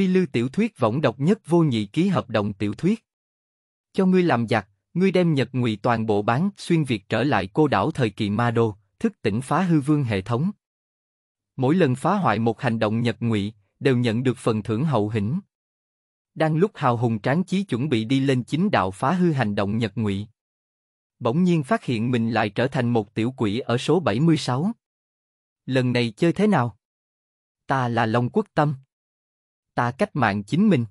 Phi Lưu tiểu thuyết võng độc nhất vô nhị ký hợp đồng tiểu thuyết. Cho ngươi làm giặc, ngươi đem Nhật Ngụy toàn bộ bán, xuyên việt trở lại cô đảo thời kỳ Ma Đô, thức tỉnh phá hư vương hệ thống. Mỗi lần phá hoại một hành động Nhật Ngụy, đều nhận được phần thưởng hậu hĩnh. Đang lúc hào hùng tráng chí chuẩn bị đi lên chính đạo phá hư hành động Nhật Ngụy. Bỗng nhiên phát hiện mình lại trở thành một tiểu quỷ ở số 76. Lần này chơi thế nào? Ta là Long Quốc Tâm ta cách mạng chính mình.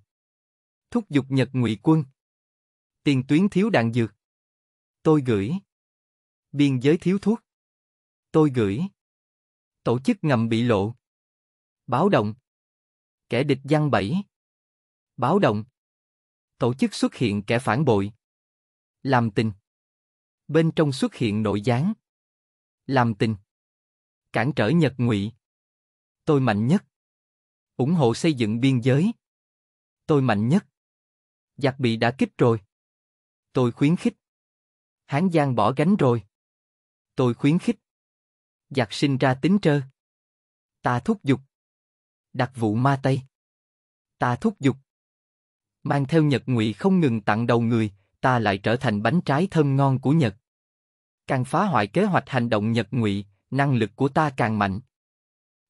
Thúc giục Nhật Ngụy quân. Tiền tuyến thiếu đạn dược. Tôi gửi. Biên giới thiếu thuốc. Tôi gửi. Tổ chức ngầm bị lộ. Báo động. Kẻ địch giăng bẫy. Báo động. Tổ chức xuất hiện kẻ phản bội. Làm tình. Bên trong xuất hiện nội gián. Làm tình. Cản trở Nhật Ngụy. Tôi mạnh nhất ủng hộ xây dựng biên giới. Tôi mạnh nhất. Giặc bị đã kích rồi. Tôi khuyến khích. Hán Giang bỏ gánh rồi. Tôi khuyến khích. Giặc sinh ra tính trơ. Ta thúc giục. Đặc vụ ma Tây. Ta thúc giục. Mang theo Nhật ngụy không ngừng tặng đầu người, ta lại trở thành bánh trái thơm ngon của Nhật. Càng phá hoại kế hoạch hành động Nhật ngụy, năng lực của ta càng mạnh.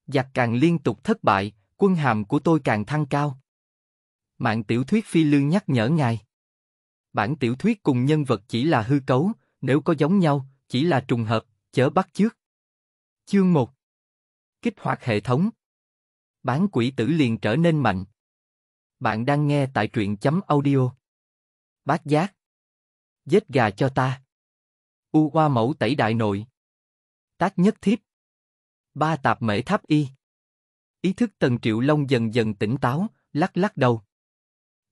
Giặc càng liên tục thất bại, quân hàm của tôi càng thăng cao. Mạng tiểu thuyết phi lương nhắc nhở ngài. Bản tiểu thuyết cùng nhân vật chỉ là hư cấu, nếu có giống nhau, chỉ là trùng hợp, chớ bắt trước. Chương 1 Kích hoạt hệ thống Bán quỷ tử liền trở nên mạnh. Bạn đang nghe tại truyện chấm audio. Bát giác Giết gà cho ta. U qua mẫu tẩy đại nội. Tác nhất thiếp. Ba tạp mễ tháp y. Ý thức Tần Triệu Long dần dần tỉnh táo, lắc lắc đầu.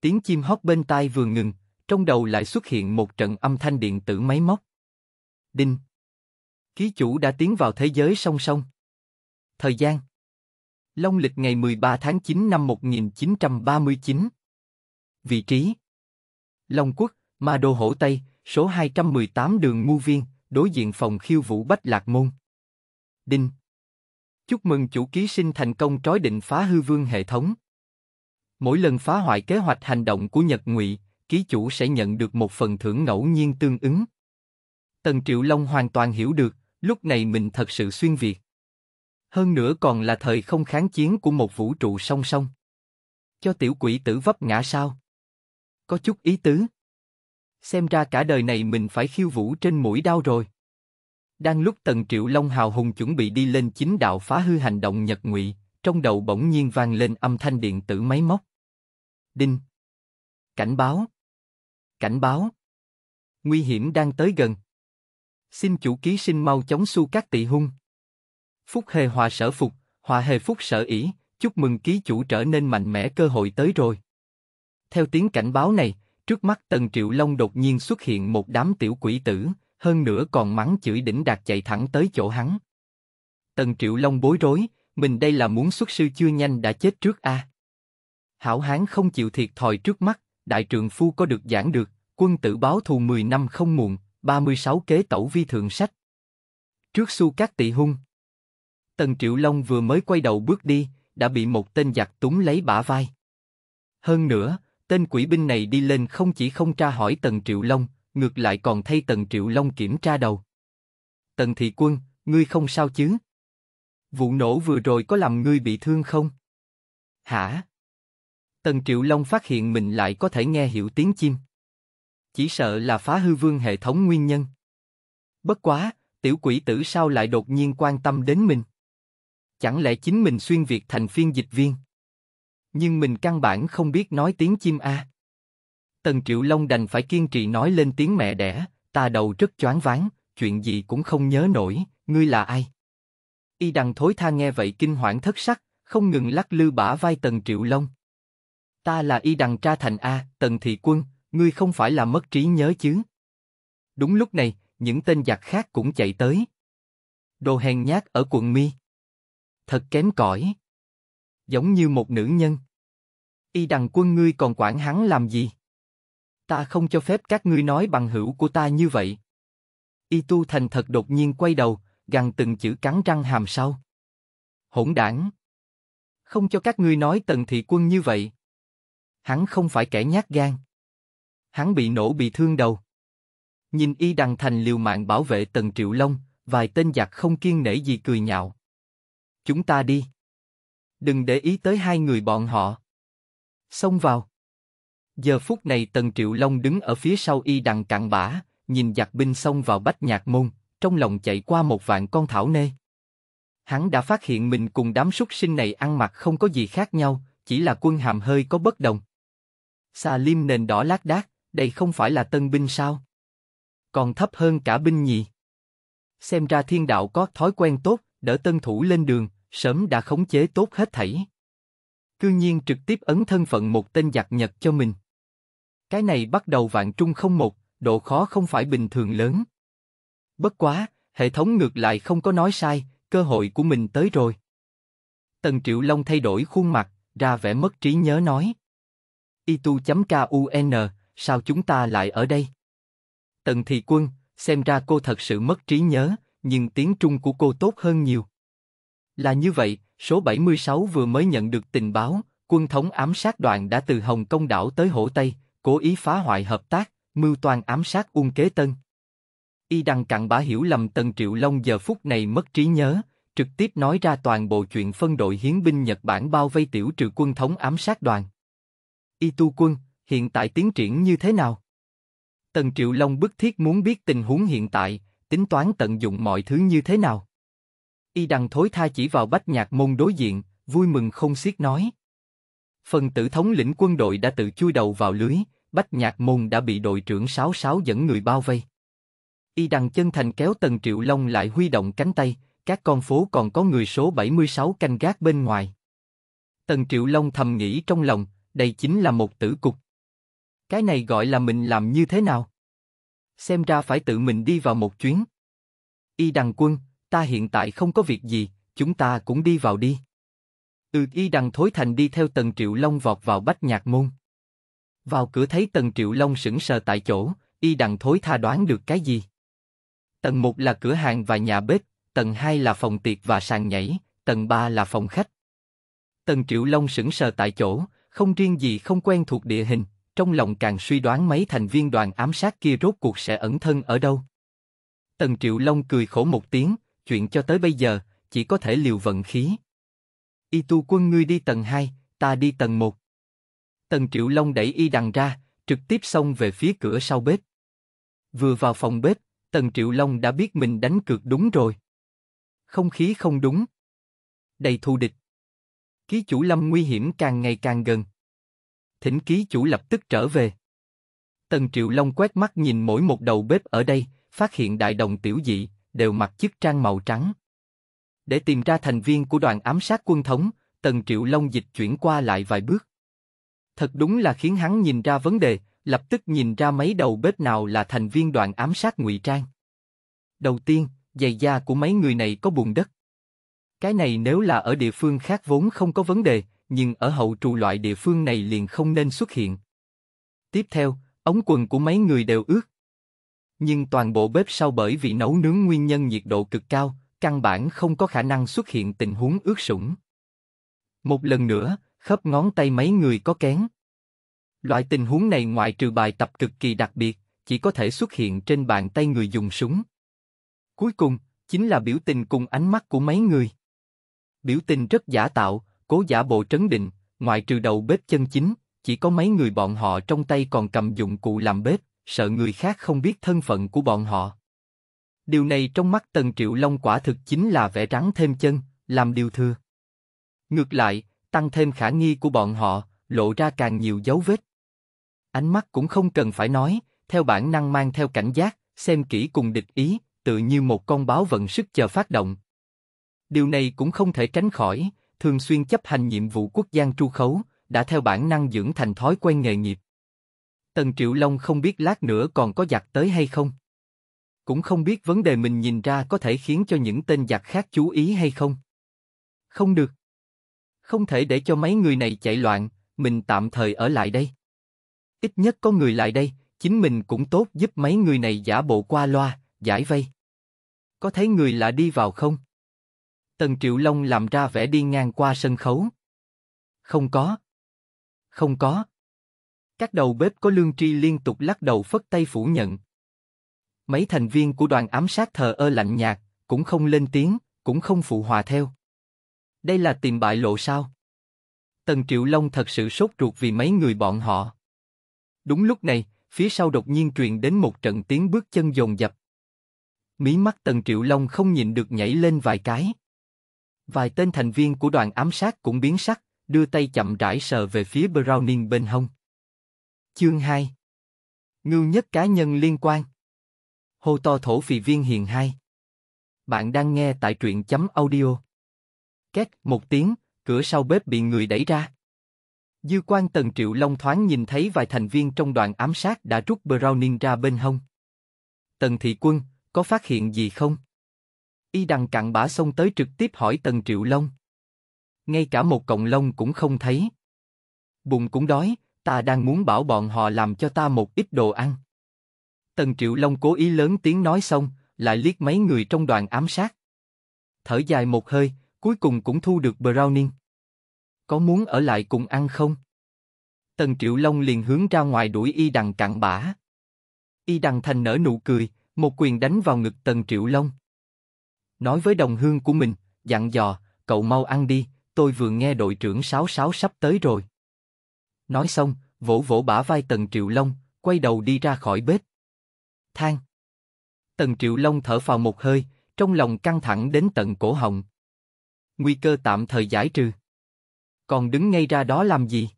Tiếng chim hót bên tai vừa ngừng, trong đầu lại xuất hiện một trận âm thanh điện tử máy móc. Đinh. Ký chủ đã tiến vào thế giới song song. Thời gian. Long lịch ngày 13 tháng 9 năm 1939. Vị trí. Long Quốc, Ma Đô Hổ Tây, số 218 đường Ngu Viên, đối diện phòng khiêu vũ Bách Lạc Môn. Đinh. Chúc mừng chủ ký sinh thành công trói định phá hư vương hệ thống. Mỗi lần phá hoại kế hoạch hành động của Nhật Ngụy, ký chủ sẽ nhận được một phần thưởng ngẫu nhiên tương ứng. Tần Triệu Long hoàn toàn hiểu được, lúc này mình thật sự xuyên việt. Hơn nữa còn là thời không kháng chiến của một vũ trụ song song. Cho tiểu quỷ tử vấp ngã sao? Có chút ý tứ. Xem ra cả đời này mình phải khiêu vũ trên mũi đau rồi. Đang lúc Tần Triệu Long hào hùng chuẩn bị đi lên chính đạo phá hư hành động Nhật Ngụy, trong đầu bỗng nhiên vang lên âm thanh điện tử máy móc. Đinh. Cảnh báo. Cảnh báo. Nguy hiểm đang tới gần. Xin chủ ký sinh mau chóng su các tỵ hung. Phúc hề hòa sở phục, hòa hề phúc sở ỷ, chúc mừng ký chủ trở nên mạnh mẽ cơ hội tới rồi. Theo tiếng cảnh báo này, trước mắt Tần Triệu Long đột nhiên xuất hiện một đám tiểu quỷ tử, hơn nữa còn mắng chửi đỉnh đạt chạy thẳng tới chỗ hắn. Tần Triệu Long bối rối, mình đây là muốn xuất sư chưa nhanh đã chết trước a. Hảo hán không chịu thiệt thòi trước mắt, đại trượng phu có được giảng được, quân tử báo thù 10 năm không muộn, 36 kế tẩu vi thượng sách. Trước su các tỷ hung. Tần Triệu Long vừa mới quay đầu bước đi, đã bị một tên giặc túng lấy bả vai. Hơn nữa, tên quỷ binh này đi lên không chỉ không tra hỏi Tần Triệu Long, ngược lại còn thay Tần Triệu Long kiểm tra đầu. Tần Thị Quân, ngươi không sao chứ? Vụ nổ vừa rồi có làm ngươi bị thương không? Hả? Tần Triệu Long phát hiện mình lại có thể nghe hiểu tiếng chim. Chỉ sợ là phá hư vương hệ thống nguyên nhân. Bất quá, tiểu quỷ tử sao lại đột nhiên quan tâm đến mình? Chẳng lẽ chính mình xuyên việt thành phiên dịch viên? Nhưng mình căn bản không biết nói tiếng chim a. À? Tần Triệu Long đành phải kiên trì nói lên tiếng mẹ đẻ, ta đầu rất choáng váng, chuyện gì cũng không nhớ nổi, ngươi là ai? Y đằng thối tha nghe vậy kinh hoảng thất sắc, không ngừng lắc lư bả vai Tần Triệu Long. Ta là Y đằng tra thành A, Tần Thị Quân, ngươi không phải là mất trí nhớ chứ? Đúng lúc này, những tên giặc khác cũng chạy tới. Đồ hèn nhát ở quận Mi. Thật kém cỏi. Giống như một nữ nhân. Y đằng quân ngươi còn quản hắn làm gì? ta không cho phép các ngươi nói bằng hữu của ta như vậy. Y tu thành thật đột nhiên quay đầu, gằn từng chữ cắn răng hàm sau. Hỗn đảng! Không cho các ngươi nói tần thị quân như vậy. Hắn không phải kẻ nhát gan. Hắn bị nổ bị thương đầu. Nhìn y đằng thành liều mạng bảo vệ tần triệu long, vài tên giặc không kiên nể gì cười nhạo. Chúng ta đi. Đừng để ý tới hai người bọn họ. Xông vào. Giờ phút này Tần Triệu Long đứng ở phía sau y đằng cặn bã, nhìn giặc binh xông vào bách nhạc môn, trong lòng chạy qua một vạn con thảo nê. Hắn đã phát hiện mình cùng đám súc sinh này ăn mặc không có gì khác nhau, chỉ là quân hàm hơi có bất đồng. Xà liêm nền đỏ lác đác, đây không phải là tân binh sao? Còn thấp hơn cả binh nhì. Xem ra thiên đạo có thói quen tốt, đỡ tân thủ lên đường, sớm đã khống chế tốt hết thảy. Cư nhiên trực tiếp ấn thân phận một tên giặc Nhật cho mình. Cái này bắt đầu vạn trung không một, độ khó không phải bình thường lớn. Bất quá, hệ thống ngược lại không có nói sai, cơ hội của mình tới rồi. Tần Triệu Long thay đổi khuôn mặt, ra vẻ mất trí nhớ nói. Itu.kun, sao chúng ta lại ở đây? Tần Thị Quân, xem ra cô thật sự mất trí nhớ, nhưng tiếng Trung của cô tốt hơn nhiều. Là như vậy, số 76 vừa mới nhận được tình báo, quân thống ám sát đoàn đã từ Hồng Kông đảo tới Hổ Tây, cố ý phá hoại hợp tác, mưu toan ám sát Ung Kế Tân. Y đằng cặn bã hiểu lầm Tần Triệu Long giờ phút này mất trí nhớ, trực tiếp nói ra toàn bộ chuyện phân đội hiến binh Nhật Bản bao vây tiểu trừ quân thống ám sát đoàn. Y tu quân, hiện tại tiến triển như thế nào? Tần Triệu Long bức thiết muốn biết tình huống hiện tại, tính toán tận dụng mọi thứ như thế nào. Y đằng thối tha chỉ vào bách nhạc môn đối diện, vui mừng không xiết nói phần tử thống lĩnh quân đội đã tự chui đầu vào lưới, Bách Nhạc Môn đã bị đội trưởng Sáu Sáu dẫn người bao vây. Y đằng chân thành kéo Tần Triệu Long lại huy động cánh tay, các con phố còn có người số 76 canh gác bên ngoài. Tần Triệu Long thầm nghĩ trong lòng, đây chính là một tử cục. Cái này gọi là mình làm như thế nào? Xem ra phải tự mình đi vào một chuyến. Y đằng quân, ta hiện tại không có việc gì, chúng ta cũng đi vào đi. Ừ y đằng thối thành đi theo Tần Triệu Long vọt vào bách nhạc môn. Vào cửa thấy Tần Triệu Long sững sờ tại chỗ, y đằng thối tha đoán được cái gì. Tầng 1 là cửa hàng và nhà bếp, tầng 2 là phòng tiệc và sàn nhảy, tầng 3 là phòng khách. Tần Triệu Long sững sờ tại chỗ, không riêng gì không quen thuộc địa hình, trong lòng càng suy đoán mấy thành viên đoàn ám sát kia rốt cuộc sẽ ẩn thân ở đâu. Tần Triệu Long cười khổ một tiếng, chuyện cho tới bây giờ, chỉ có thể liều vận khí. Y tu quân ngươi đi tầng 2, ta đi tầng 1. Tần Triệu Long đẩy y đằng ra, trực tiếp xông về phía cửa sau bếp. Vừa vào phòng bếp, Tần Triệu Long đã biết mình đánh cược đúng rồi. Không khí không đúng. Đầy thù địch. Ký chủ Lâm nguy hiểm càng ngày càng gần. Thỉnh ký chủ lập tức trở về. Tần Triệu Long quét mắt nhìn mỗi một đầu bếp ở đây, phát hiện đại đồng tiểu dị, đều mặc chiếc trang màu trắng. Để tìm ra thành viên của đoàn ám sát quân thống, Tần Triệu Long dịch chuyển qua lại vài bước. Thật đúng là khiến hắn nhìn ra vấn đề, lập tức nhìn ra mấy đầu bếp nào là thành viên đoàn ám sát ngụy trang. Đầu tiên, giày da của mấy người này có bùn đất. Cái này nếu là ở địa phương khác vốn không có vấn đề, nhưng ở hậu trù loại địa phương này liền không nên xuất hiện. Tiếp theo, ống quần của mấy người đều ướt. Nhưng toàn bộ bếp sau bởi vì nấu nướng nguyên nhân nhiệt độ cực cao, căn bản không có khả năng xuất hiện tình huống ướt sũng. Một lần nữa, khớp ngón tay mấy người có kén. Loại tình huống này ngoại trừ bài tập cực kỳ đặc biệt, chỉ có thể xuất hiện trên bàn tay người dùng súng. Cuối cùng, chính là biểu tình cùng ánh mắt của mấy người. Biểu tình rất giả tạo, cố giả bộ trấn định, ngoại trừ đầu bếp chân chính, chỉ có mấy người bọn họ trong tay còn cầm dụng cụ làm bếp, sợ người khác không biết thân phận của bọn họ. Điều này trong mắt Tần Triệu Long quả thực chính là vẽ trắng thêm chân, làm điều thừa. Ngược lại, tăng thêm khả nghi của bọn họ, lộ ra càng nhiều dấu vết. Ánh mắt cũng không cần phải nói, theo bản năng mang theo cảnh giác, xem kỹ cùng địch ý, tự như một con báo vận sức chờ phát động. Điều này cũng không thể tránh khỏi, thường xuyên chấp hành nhiệm vụ quốc gian tru khấu, đã theo bản năng dưỡng thành thói quen nghề nghiệp. Tần Triệu Long không biết lát nữa còn có giặc tới hay không cũng không biết vấn đề mình nhìn ra có thể khiến cho những tên giặc khác chú ý hay không. Không được. Không thể để cho mấy người này chạy loạn, mình tạm thời ở lại đây. Ít nhất có người lại đây, chính mình cũng tốt giúp mấy người này giả bộ qua loa, giải vây. Có thấy người lạ đi vào không? Tần Triệu Long làm ra vẻ đi ngang qua sân khấu. Không có. Không có. Các đầu bếp có lương tri liên tục lắc đầu phất tay phủ nhận. Mấy thành viên của đoàn ám sát thờ ơ lạnh nhạt, cũng không lên tiếng, cũng không phụ hòa theo. Đây là tìm bại lộ sao? Tần Triệu Long thật sự sốt ruột vì mấy người bọn họ. Đúng lúc này, phía sau đột nhiên truyền đến một trận tiếng bước chân dồn dập. Mí mắt Tần Triệu Long không nhịn được nhảy lên vài cái. Vài tên thành viên của đoàn ám sát cũng biến sắc, đưa tay chậm rãi sờ về phía Browning bên hông. Chương 2 Ngưu nhất cá nhân liên quan hô to thổ phì viên hiền hai. Bạn đang nghe tại truyện chấm audio. Két, một tiếng, cửa sau bếp bị người đẩy ra. Dư quan Tần Triệu Long thoáng nhìn thấy vài thành viên trong đoàn ám sát đã rút Browning ra bên hông. Tần Thị Quân, có phát hiện gì không? Y đằng cặn bã xông tới trực tiếp hỏi Tần Triệu Long. Ngay cả một cộng lông cũng không thấy. Bụng cũng đói, ta đang muốn bảo bọn họ làm cho ta một ít đồ ăn. Tần Triệu Long cố ý lớn tiếng nói xong, lại liếc mấy người trong đoàn ám sát. Thở dài một hơi, cuối cùng cũng thu được Browning. Có muốn ở lại cùng ăn không? Tần Triệu Long liền hướng ra ngoài đuổi y đằng cặn bã. Y đằng thành nở nụ cười, một quyền đánh vào ngực Tần Triệu Long. Nói với đồng hương của mình, dặn dò, cậu mau ăn đi, tôi vừa nghe đội trưởng 66 sắp tới rồi. Nói xong, vỗ vỗ bả vai Tần Triệu Long, quay đầu đi ra khỏi bếp than. Tần Triệu Long thở vào một hơi, trong lòng căng thẳng đến tận cổ họng. Nguy cơ tạm thời giải trừ. Còn đứng ngay ra đó làm gì?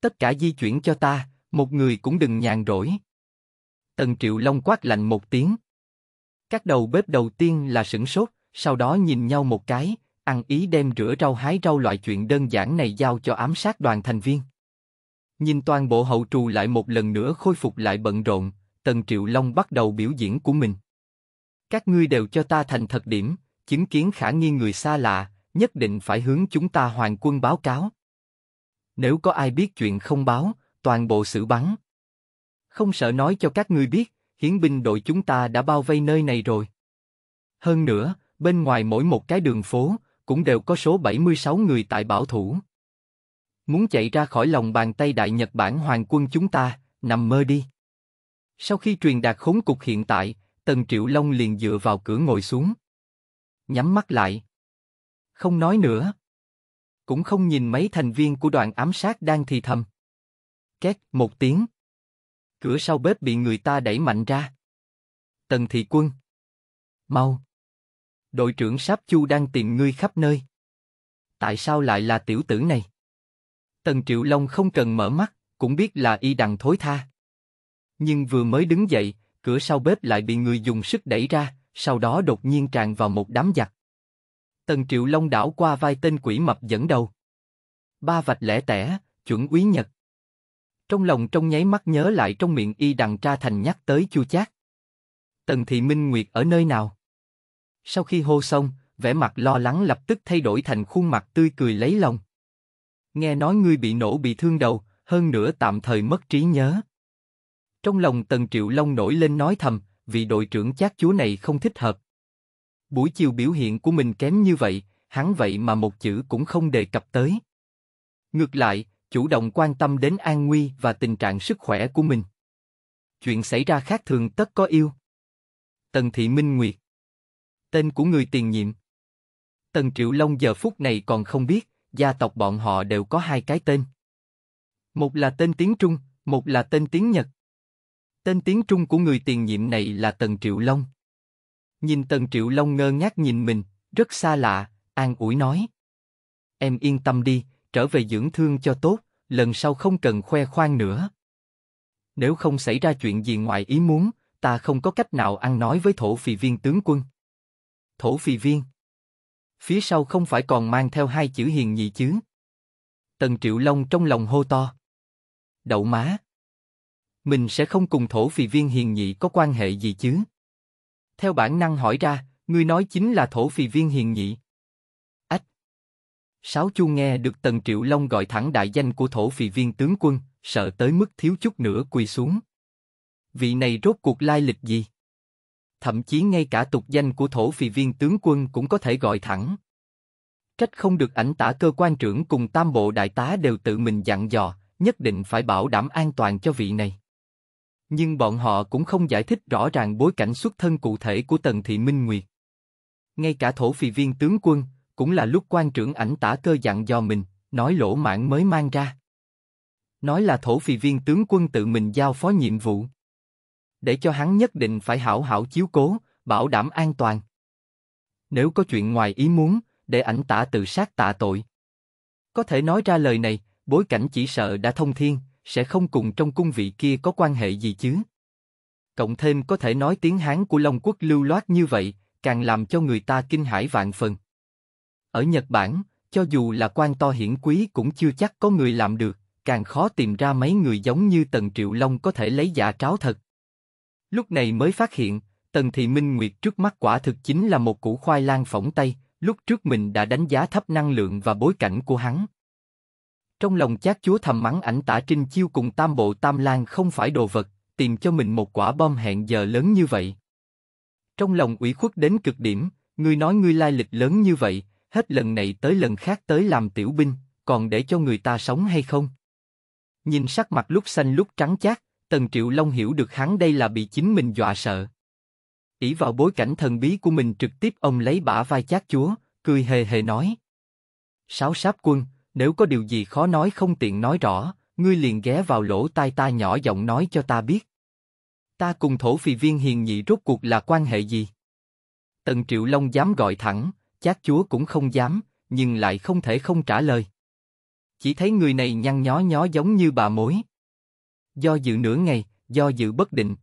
Tất cả di chuyển cho ta, một người cũng đừng nhàn rỗi. Tần Triệu Long quát lạnh một tiếng. Các đầu bếp đầu tiên là sửng sốt, sau đó nhìn nhau một cái, ăn ý đem rửa rau hái rau loại chuyện đơn giản này giao cho ám sát đoàn thành viên. Nhìn toàn bộ hậu trù lại một lần nữa khôi phục lại bận rộn, Tần Triệu Long bắt đầu biểu diễn của mình. Các ngươi đều cho ta thành thật điểm, chứng kiến khả nghi người xa lạ, nhất định phải hướng chúng ta hoàng quân báo cáo. Nếu có ai biết chuyện không báo, toàn bộ xử bắn. Không sợ nói cho các ngươi biết, hiến binh đội chúng ta đã bao vây nơi này rồi. Hơn nữa, bên ngoài mỗi một cái đường phố, cũng đều có số 76 người tại bảo thủ. Muốn chạy ra khỏi lòng bàn tay đại Nhật Bản hoàng quân chúng ta, nằm mơ đi. Sau khi truyền đạt khốn cục hiện tại, Tần Triệu Long liền dựa vào cửa ngồi xuống, nhắm mắt lại, không nói nữa, cũng không nhìn mấy thành viên của đoàn ám sát đang thì thầm. Két một tiếng, cửa sau bếp bị người ta đẩy mạnh ra. Tần Thị Quân, mau! Đội trưởng Sáp Chu đang tìm ngươi khắp nơi. Tại sao lại là tiểu tử này? Tần Triệu Long không cần mở mắt, cũng biết là y đằng thối tha nhưng vừa mới đứng dậy, cửa sau bếp lại bị người dùng sức đẩy ra, sau đó đột nhiên tràn vào một đám giặc. Tần Triệu Long đảo qua vai tên quỷ mập dẫn đầu. Ba vạch lẻ tẻ, chuẩn quý nhật. Trong lòng trong nháy mắt nhớ lại trong miệng y đằng tra thành nhắc tới chu chát. Tần Thị Minh Nguyệt ở nơi nào? Sau khi hô xong, vẻ mặt lo lắng lập tức thay đổi thành khuôn mặt tươi cười lấy lòng. Nghe nói ngươi bị nổ bị thương đầu, hơn nữa tạm thời mất trí nhớ. Trong lòng Tần Triệu Long nổi lên nói thầm, vị đội trưởng chát chúa này không thích hợp. Buổi chiều biểu hiện của mình kém như vậy, hắn vậy mà một chữ cũng không đề cập tới. Ngược lại, chủ động quan tâm đến an nguy và tình trạng sức khỏe của mình. Chuyện xảy ra khác thường tất có yêu. Tần Thị Minh Nguyệt Tên của người tiền nhiệm Tần Triệu Long giờ phút này còn không biết, gia tộc bọn họ đều có hai cái tên. Một là tên tiếng Trung, một là tên tiếng Nhật. Tên tiếng Trung của người tiền nhiệm này là Tần Triệu Long. Nhìn Tần Triệu Long ngơ ngác nhìn mình, rất xa lạ, an ủi nói. Em yên tâm đi, trở về dưỡng thương cho tốt, lần sau không cần khoe khoang nữa. Nếu không xảy ra chuyện gì ngoài ý muốn, ta không có cách nào ăn nói với thổ phì viên tướng quân. Thổ phì viên? Phía sau không phải còn mang theo hai chữ hiền nhị chứ? Tần Triệu Long trong lòng hô to. Đậu má! mình sẽ không cùng thổ phì viên hiền nhị có quan hệ gì chứ? Theo bản năng hỏi ra, ngươi nói chính là thổ phì viên hiền nhị. Ách! Sáu chu nghe được Tần Triệu Long gọi thẳng đại danh của thổ phì viên tướng quân, sợ tới mức thiếu chút nữa quỳ xuống. Vị này rốt cuộc lai lịch gì? Thậm chí ngay cả tục danh của thổ phì viên tướng quân cũng có thể gọi thẳng. Trách không được ảnh tả cơ quan trưởng cùng tam bộ đại tá đều tự mình dặn dò, nhất định phải bảo đảm an toàn cho vị này. Nhưng bọn họ cũng không giải thích rõ ràng bối cảnh xuất thân cụ thể của Tần Thị Minh Nguyệt. Ngay cả thổ phì viên tướng quân, cũng là lúc quan trưởng ảnh tả cơ dặn dò mình, nói lỗ mãn mới mang ra. Nói là thổ phì viên tướng quân tự mình giao phó nhiệm vụ. Để cho hắn nhất định phải hảo hảo chiếu cố, bảo đảm an toàn. Nếu có chuyện ngoài ý muốn, để ảnh tả tự sát tạ tội. Có thể nói ra lời này, bối cảnh chỉ sợ đã thông thiên, sẽ không cùng trong cung vị kia có quan hệ gì chứ. Cộng thêm có thể nói tiếng Hán của Long Quốc lưu loát như vậy, càng làm cho người ta kinh hãi vạn phần. Ở Nhật Bản, cho dù là quan to hiển quý cũng chưa chắc có người làm được, càng khó tìm ra mấy người giống như Tần Triệu Long có thể lấy giả tráo thật. Lúc này mới phát hiện, Tần Thị Minh Nguyệt trước mắt quả thực chính là một củ khoai lang phỏng tay, lúc trước mình đã đánh giá thấp năng lượng và bối cảnh của hắn. Trong lòng chát chúa thầm mắng ảnh tả Trinh Chiêu cùng Tam Bộ Tam lang không phải đồ vật, tìm cho mình một quả bom hẹn giờ lớn như vậy. Trong lòng ủy khuất đến cực điểm, ngươi nói ngươi lai lịch lớn như vậy, hết lần này tới lần khác tới làm tiểu binh, còn để cho người ta sống hay không? Nhìn sắc mặt lúc xanh lúc trắng chát, Tần Triệu Long hiểu được hắn đây là bị chính mình dọa sợ. ỷ vào bối cảnh thần bí của mình trực tiếp ông lấy bả vai chát chúa, cười hề hề nói. Sáu sáp quân, nếu có điều gì khó nói không tiện nói rõ, ngươi liền ghé vào lỗ tai ta nhỏ giọng nói cho ta biết. Ta cùng thổ phì viên hiền nhị rốt cuộc là quan hệ gì? Tần Triệu Long dám gọi thẳng, chát chúa cũng không dám, nhưng lại không thể không trả lời. Chỉ thấy người này nhăn nhó nhó giống như bà mối. Do dự nửa ngày, do dự bất định.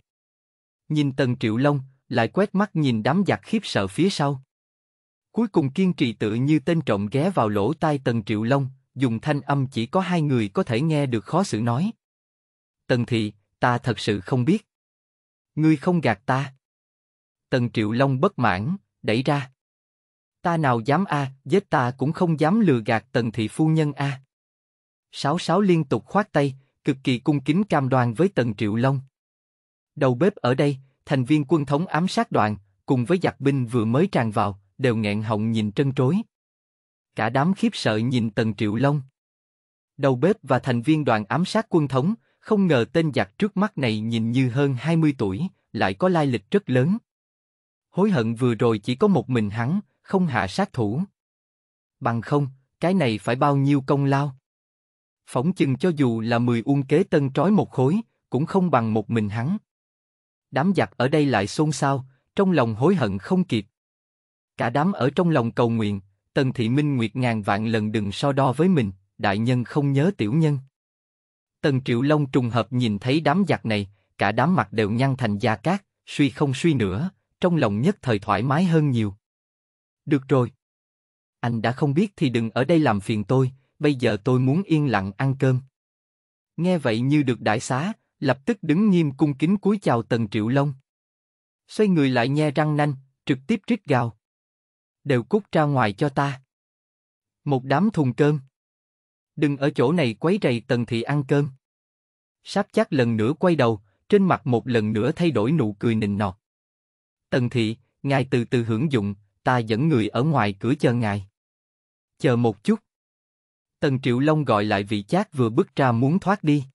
Nhìn Tần Triệu Long, lại quét mắt nhìn đám giặc khiếp sợ phía sau. Cuối cùng kiên trì tự như tên trộm ghé vào lỗ tai Tần Triệu Long, dùng thanh âm chỉ có hai người có thể nghe được khó xử nói. Tần thị, ta thật sự không biết. Ngươi không gạt ta. Tần Triệu Long bất mãn, đẩy ra. Ta nào dám a, à, giết ta cũng không dám lừa gạt Tần thị phu nhân a. Sáu sáu liên tục khoát tay, cực kỳ cung kính cam đoan với Tần Triệu Long. Đầu bếp ở đây, thành viên quân thống ám sát đoàn, cùng với giặc binh vừa mới tràn vào, đều nghẹn họng nhìn trân trối. Cả đám khiếp sợ nhìn Tần Triệu Long. Đầu bếp và thành viên đoàn ám sát quân thống, không ngờ tên giặc trước mắt này nhìn như hơn 20 tuổi, lại có lai lịch rất lớn. Hối hận vừa rồi chỉ có một mình hắn, không hạ sát thủ. Bằng không, cái này phải bao nhiêu công lao? Phỏng chừng cho dù là 10 uông kế tân trói một khối, cũng không bằng một mình hắn. Đám giặc ở đây lại xôn xao, trong lòng hối hận không kịp. Cả đám ở trong lòng cầu nguyện, Tần Thị Minh Nguyệt ngàn vạn lần đừng so đo với mình, đại nhân không nhớ tiểu nhân. Tần Triệu Long trùng hợp nhìn thấy đám giặc này, cả đám mặt đều nhăn thành da cát, suy không suy nữa, trong lòng nhất thời thoải mái hơn nhiều. Được rồi. Anh đã không biết thì đừng ở đây làm phiền tôi, bây giờ tôi muốn yên lặng ăn cơm. Nghe vậy như được đại xá, lập tức đứng nghiêm cung kính cúi chào Tần Triệu Long. Xoay người lại nhe răng nanh, trực tiếp rít gào đều cút ra ngoài cho ta. Một đám thùng cơm. Đừng ở chỗ này quấy rầy tần thị ăn cơm. Sáp chắc lần nữa quay đầu, trên mặt một lần nữa thay đổi nụ cười nịnh nọt. Tần thị, ngài từ từ hưởng dụng, ta dẫn người ở ngoài cửa chờ ngài. Chờ một chút. Tần Triệu Long gọi lại vị chát vừa bước ra muốn thoát đi.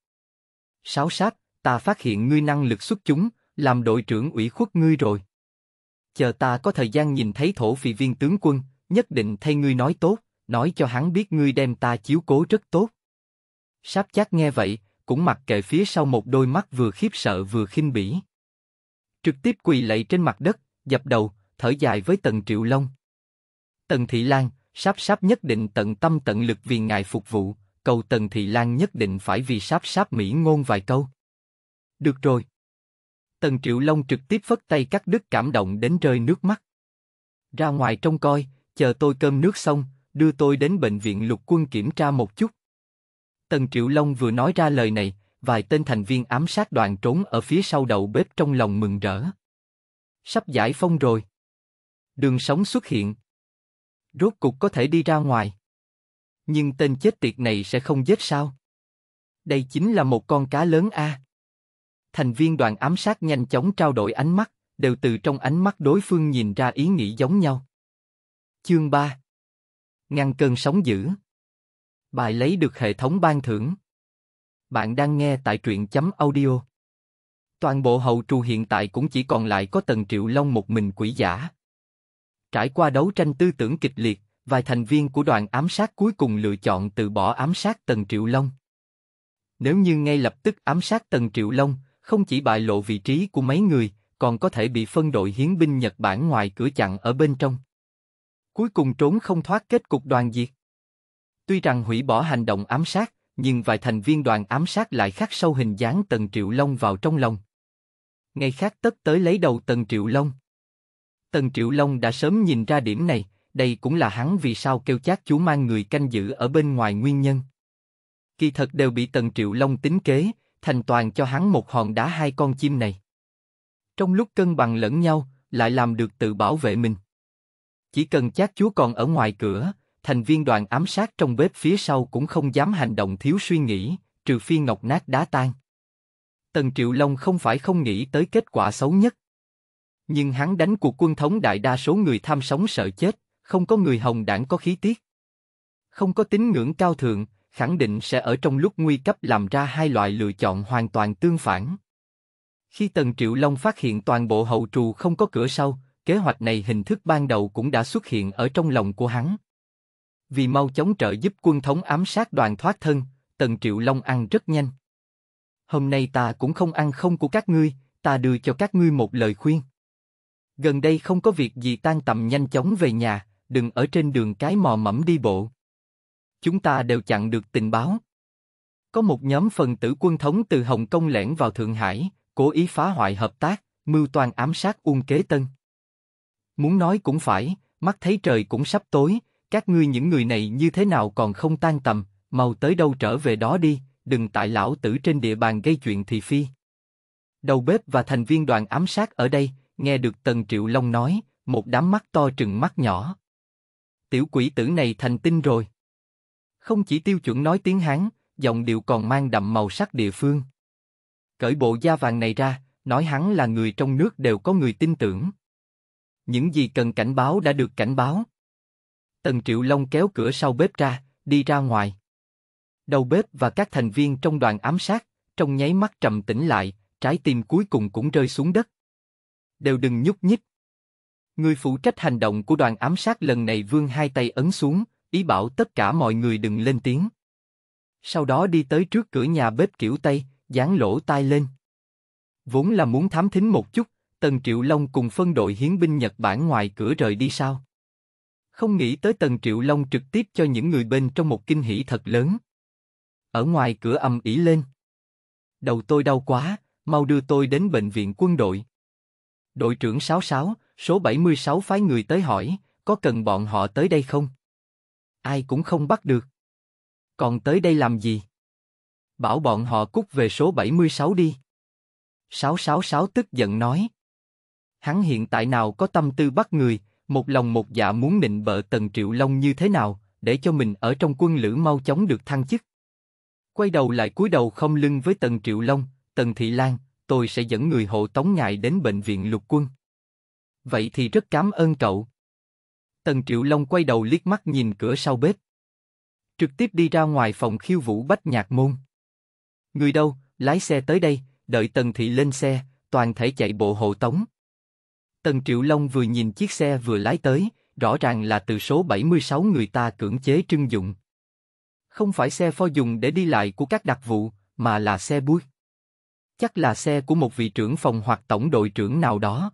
Sáu sát, ta phát hiện ngươi năng lực xuất chúng, làm đội trưởng ủy khuất ngươi rồi chờ ta có thời gian nhìn thấy thổ phì viên tướng quân, nhất định thay ngươi nói tốt, nói cho hắn biết ngươi đem ta chiếu cố rất tốt. Sáp chắc nghe vậy, cũng mặc kệ phía sau một đôi mắt vừa khiếp sợ vừa khinh bỉ. Trực tiếp quỳ lạy trên mặt đất, dập đầu, thở dài với Tần Triệu Long. Tần Thị Lan, sáp sáp nhất định tận tâm tận lực vì ngài phục vụ, cầu Tần Thị Lan nhất định phải vì sáp sáp mỹ ngôn vài câu. Được rồi, Tần Triệu Long trực tiếp phất tay cắt đứt cảm động đến rơi nước mắt. Ra ngoài trông coi, chờ tôi cơm nước xong, đưa tôi đến bệnh viện lục quân kiểm tra một chút. Tần Triệu Long vừa nói ra lời này, vài tên thành viên ám sát đoàn trốn ở phía sau đầu bếp trong lòng mừng rỡ. Sắp giải phong rồi. Đường sống xuất hiện. Rốt cục có thể đi ra ngoài. Nhưng tên chết tiệt này sẽ không chết sao? Đây chính là một con cá lớn a. À thành viên đoàn ám sát nhanh chóng trao đổi ánh mắt, đều từ trong ánh mắt đối phương nhìn ra ý nghĩ giống nhau. Chương 3 Ngăn cơn sóng dữ Bài lấy được hệ thống ban thưởng Bạn đang nghe tại truyện chấm audio Toàn bộ hậu trù hiện tại cũng chỉ còn lại có tần triệu long một mình quỷ giả. Trải qua đấu tranh tư tưởng kịch liệt, vài thành viên của đoàn ám sát cuối cùng lựa chọn từ bỏ ám sát tần triệu long. Nếu như ngay lập tức ám sát Tần Triệu Long, không chỉ bại lộ vị trí của mấy người, còn có thể bị phân đội hiến binh Nhật Bản ngoài cửa chặn ở bên trong. Cuối cùng trốn không thoát kết cục đoàn diệt. Tuy rằng hủy bỏ hành động ám sát, nhưng vài thành viên đoàn ám sát lại khắc sâu hình dáng Tần Triệu Long vào trong lòng. Ngày khác tất tới lấy đầu Tần Triệu Long. Tần Triệu Long đã sớm nhìn ra điểm này, đây cũng là hắn vì sao kêu chát chú mang người canh giữ ở bên ngoài nguyên nhân. Kỳ thật đều bị Tần Triệu Long tính kế, thành toàn cho hắn một hòn đá hai con chim này. Trong lúc cân bằng lẫn nhau, lại làm được tự bảo vệ mình. Chỉ cần chát chúa còn ở ngoài cửa, thành viên đoàn ám sát trong bếp phía sau cũng không dám hành động thiếu suy nghĩ, trừ phi ngọc nát đá tan. Tần Triệu Long không phải không nghĩ tới kết quả xấu nhất. Nhưng hắn đánh cuộc quân thống đại đa số người tham sống sợ chết, không có người hồng đảng có khí tiết. Không có tín ngưỡng cao thượng, khẳng định sẽ ở trong lúc nguy cấp làm ra hai loại lựa chọn hoàn toàn tương phản. Khi Tần Triệu Long phát hiện toàn bộ hậu trù không có cửa sau, kế hoạch này hình thức ban đầu cũng đã xuất hiện ở trong lòng của hắn. Vì mau chóng trợ giúp quân thống ám sát đoàn thoát thân, Tần Triệu Long ăn rất nhanh. Hôm nay ta cũng không ăn không của các ngươi, ta đưa cho các ngươi một lời khuyên. Gần đây không có việc gì tan tầm nhanh chóng về nhà, đừng ở trên đường cái mò mẫm đi bộ chúng ta đều chặn được tình báo. Có một nhóm phần tử quân thống từ Hồng Kông lẻn vào Thượng Hải, cố ý phá hoại hợp tác, mưu toàn ám sát Uông Kế Tân. Muốn nói cũng phải, mắt thấy trời cũng sắp tối, các ngươi những người này như thế nào còn không tan tầm, mau tới đâu trở về đó đi, đừng tại lão tử trên địa bàn gây chuyện thì phi. Đầu bếp và thành viên đoàn ám sát ở đây, nghe được Tần Triệu Long nói, một đám mắt to trừng mắt nhỏ. Tiểu quỷ tử này thành tinh rồi không chỉ tiêu chuẩn nói tiếng Hán, giọng điệu còn mang đậm màu sắc địa phương. Cởi bộ da vàng này ra, nói hắn là người trong nước đều có người tin tưởng. Những gì cần cảnh báo đã được cảnh báo. Tần Triệu Long kéo cửa sau bếp ra, đi ra ngoài. Đầu bếp và các thành viên trong đoàn ám sát, trong nháy mắt trầm tĩnh lại, trái tim cuối cùng cũng rơi xuống đất. Đều đừng nhúc nhích. Người phụ trách hành động của đoàn ám sát lần này vươn hai tay ấn xuống, ý bảo tất cả mọi người đừng lên tiếng. Sau đó đi tới trước cửa nhà bếp kiểu Tây, dán lỗ tai lên. Vốn là muốn thám thính một chút, Tần Triệu Long cùng phân đội hiến binh Nhật Bản ngoài cửa rời đi sao? Không nghĩ tới Tần Triệu Long trực tiếp cho những người bên trong một kinh hỉ thật lớn. Ở ngoài cửa ầm ĩ lên. Đầu tôi đau quá, mau đưa tôi đến bệnh viện quân đội. Đội trưởng 66, số 76 phái người tới hỏi, có cần bọn họ tới đây không? ai cũng không bắt được. Còn tới đây làm gì? Bảo bọn họ cút về số 76 đi. 666 tức giận nói. Hắn hiện tại nào có tâm tư bắt người, một lòng một dạ muốn nịnh bợ Tần Triệu Long như thế nào, để cho mình ở trong quân lữ mau chóng được thăng chức. Quay đầu lại cúi đầu không lưng với Tần Triệu Long, Tần Thị Lan, tôi sẽ dẫn người hộ tống ngài đến bệnh viện lục quân. Vậy thì rất cảm ơn cậu. Tần Triệu Long quay đầu liếc mắt nhìn cửa sau bếp. Trực tiếp đi ra ngoài phòng khiêu vũ bách nhạc môn. Người đâu, lái xe tới đây, đợi Tần Thị lên xe, toàn thể chạy bộ hộ tống. Tần Triệu Long vừa nhìn chiếc xe vừa lái tới, rõ ràng là từ số 76 người ta cưỡng chế trưng dụng. Không phải xe pho dùng để đi lại của các đặc vụ, mà là xe buýt. Chắc là xe của một vị trưởng phòng hoặc tổng đội trưởng nào đó.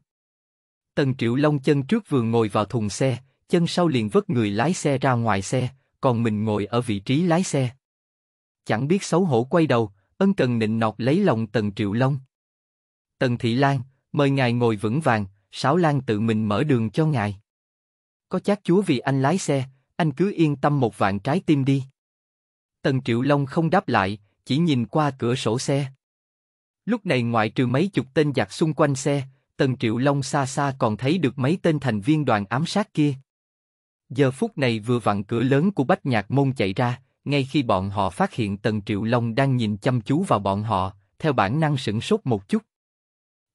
Tần Triệu Long chân trước vừa ngồi vào thùng xe, chân sau liền vất người lái xe ra ngoài xe, còn mình ngồi ở vị trí lái xe. Chẳng biết xấu hổ quay đầu, ân cần nịnh nọt lấy lòng Tần Triệu Long. Tần Thị Lan, mời ngài ngồi vững vàng, sáu Lan tự mình mở đường cho ngài. Có chát chúa vì anh lái xe, anh cứ yên tâm một vạn trái tim đi. Tần Triệu Long không đáp lại, chỉ nhìn qua cửa sổ xe. Lúc này ngoại trừ mấy chục tên giặc xung quanh xe, Tần Triệu Long xa xa còn thấy được mấy tên thành viên đoàn ám sát kia. Giờ phút này vừa vặn cửa lớn của Bách Nhạc Môn chạy ra, ngay khi bọn họ phát hiện Tần Triệu Long đang nhìn chăm chú vào bọn họ, theo bản năng sửng sốt một chút.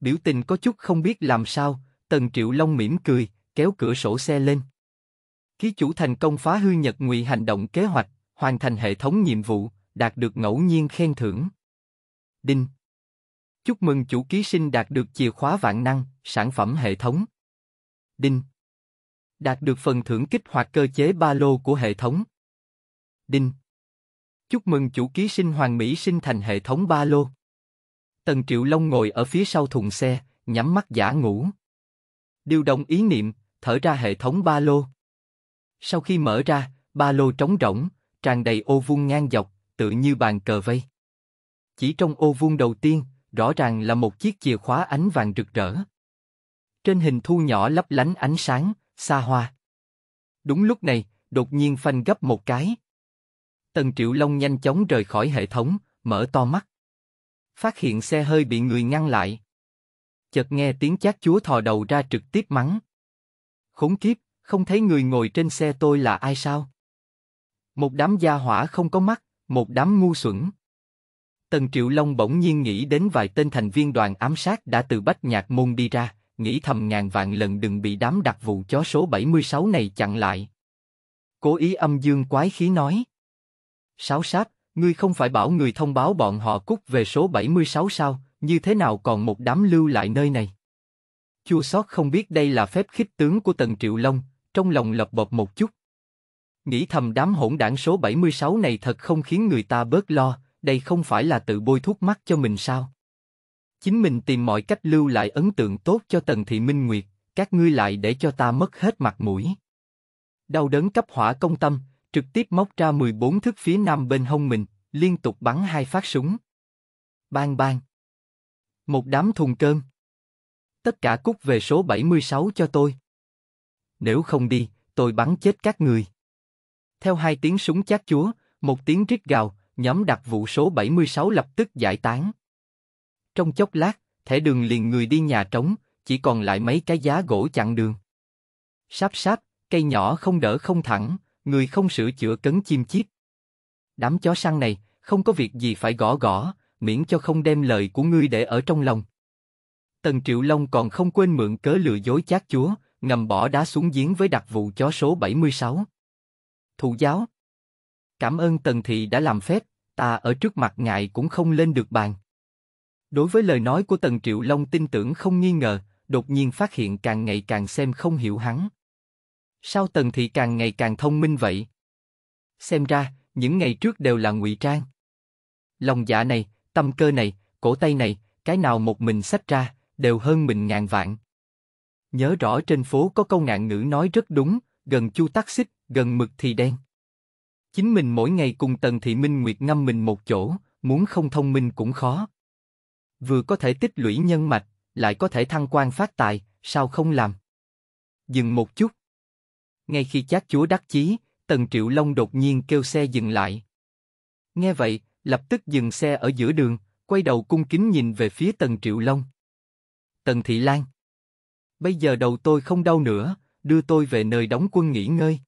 Biểu tình có chút không biết làm sao, Tần Triệu Long mỉm cười, kéo cửa sổ xe lên. Ký chủ thành công phá hư nhật ngụy hành động kế hoạch, hoàn thành hệ thống nhiệm vụ, đạt được ngẫu nhiên khen thưởng. Đinh Chúc mừng chủ ký sinh đạt được chìa khóa vạn năng, sản phẩm hệ thống. Đinh đạt được phần thưởng kích hoạt cơ chế ba lô của hệ thống. Đinh. Chúc mừng chủ ký sinh Hoàng Mỹ sinh thành hệ thống ba lô. Tần Triệu Long ngồi ở phía sau thùng xe, nhắm mắt giả ngủ. Điều động ý niệm, thở ra hệ thống ba lô. Sau khi mở ra, ba lô trống rỗng, tràn đầy ô vuông ngang dọc, tự như bàn cờ vây. Chỉ trong ô vuông đầu tiên, rõ ràng là một chiếc chìa khóa ánh vàng rực rỡ. Trên hình thu nhỏ lấp lánh ánh sáng, xa hoa. Đúng lúc này, đột nhiên phanh gấp một cái. Tần Triệu Long nhanh chóng rời khỏi hệ thống, mở to mắt. Phát hiện xe hơi bị người ngăn lại. Chợt nghe tiếng chát chúa thò đầu ra trực tiếp mắng. Khốn kiếp, không thấy người ngồi trên xe tôi là ai sao? Một đám gia hỏa không có mắt, một đám ngu xuẩn. Tần Triệu Long bỗng nhiên nghĩ đến vài tên thành viên đoàn ám sát đã từ Bách Nhạc Môn đi ra, nghĩ thầm ngàn vạn lần đừng bị đám đặc vụ chó số 76 này chặn lại. Cố ý âm dương quái khí nói. Sáu sát, ngươi không phải bảo người thông báo bọn họ cút về số 76 sao, như thế nào còn một đám lưu lại nơi này? Chua sót không biết đây là phép khích tướng của Tần Triệu Long, trong lòng lập bập một chút. Nghĩ thầm đám hỗn đảng số 76 này thật không khiến người ta bớt lo, đây không phải là tự bôi thuốc mắt cho mình sao? chính mình tìm mọi cách lưu lại ấn tượng tốt cho Tần Thị Minh Nguyệt, các ngươi lại để cho ta mất hết mặt mũi. Đau đớn cấp hỏa công tâm, trực tiếp móc ra 14 thước phía nam bên hông mình, liên tục bắn hai phát súng. Bang bang. Một đám thùng cơm. Tất cả cút về số 76 cho tôi. Nếu không đi, tôi bắn chết các người. Theo hai tiếng súng chát chúa, một tiếng rít gào, nhóm đặc vụ số 76 lập tức giải tán. Trong chốc lát, thể đường liền người đi nhà trống, chỉ còn lại mấy cái giá gỗ chặn đường. Sáp sáp, cây nhỏ không đỡ không thẳng, người không sửa chữa cấn chim chiếc. Đám chó săn này, không có việc gì phải gõ gõ, miễn cho không đem lời của ngươi để ở trong lòng. Tần Triệu Long còn không quên mượn cớ lừa dối chát chúa, ngầm bỏ đá xuống giếng với đặc vụ chó số 76. thủ giáo Cảm ơn Tần Thị đã làm phép, ta ở trước mặt ngại cũng không lên được bàn. Đối với lời nói của Tần Triệu Long tin tưởng không nghi ngờ, đột nhiên phát hiện càng ngày càng xem không hiểu hắn. Sao Tần Thị càng ngày càng thông minh vậy? Xem ra, những ngày trước đều là ngụy trang. Lòng dạ này, tâm cơ này, cổ tay này, cái nào một mình sách ra, đều hơn mình ngàn vạn. Nhớ rõ trên phố có câu ngạn ngữ nói rất đúng, gần chu tắc xích, gần mực thì đen. Chính mình mỗi ngày cùng Tần Thị Minh Nguyệt ngâm mình một chỗ, muốn không thông minh cũng khó vừa có thể tích lũy nhân mạch, lại có thể thăng quan phát tài, sao không làm? Dừng một chút. Ngay khi chát chúa đắc chí, Tần Triệu Long đột nhiên kêu xe dừng lại. Nghe vậy, lập tức dừng xe ở giữa đường, quay đầu cung kính nhìn về phía Tần Triệu Long. Tần Thị Lan. Bây giờ đầu tôi không đau nữa, đưa tôi về nơi đóng quân nghỉ ngơi.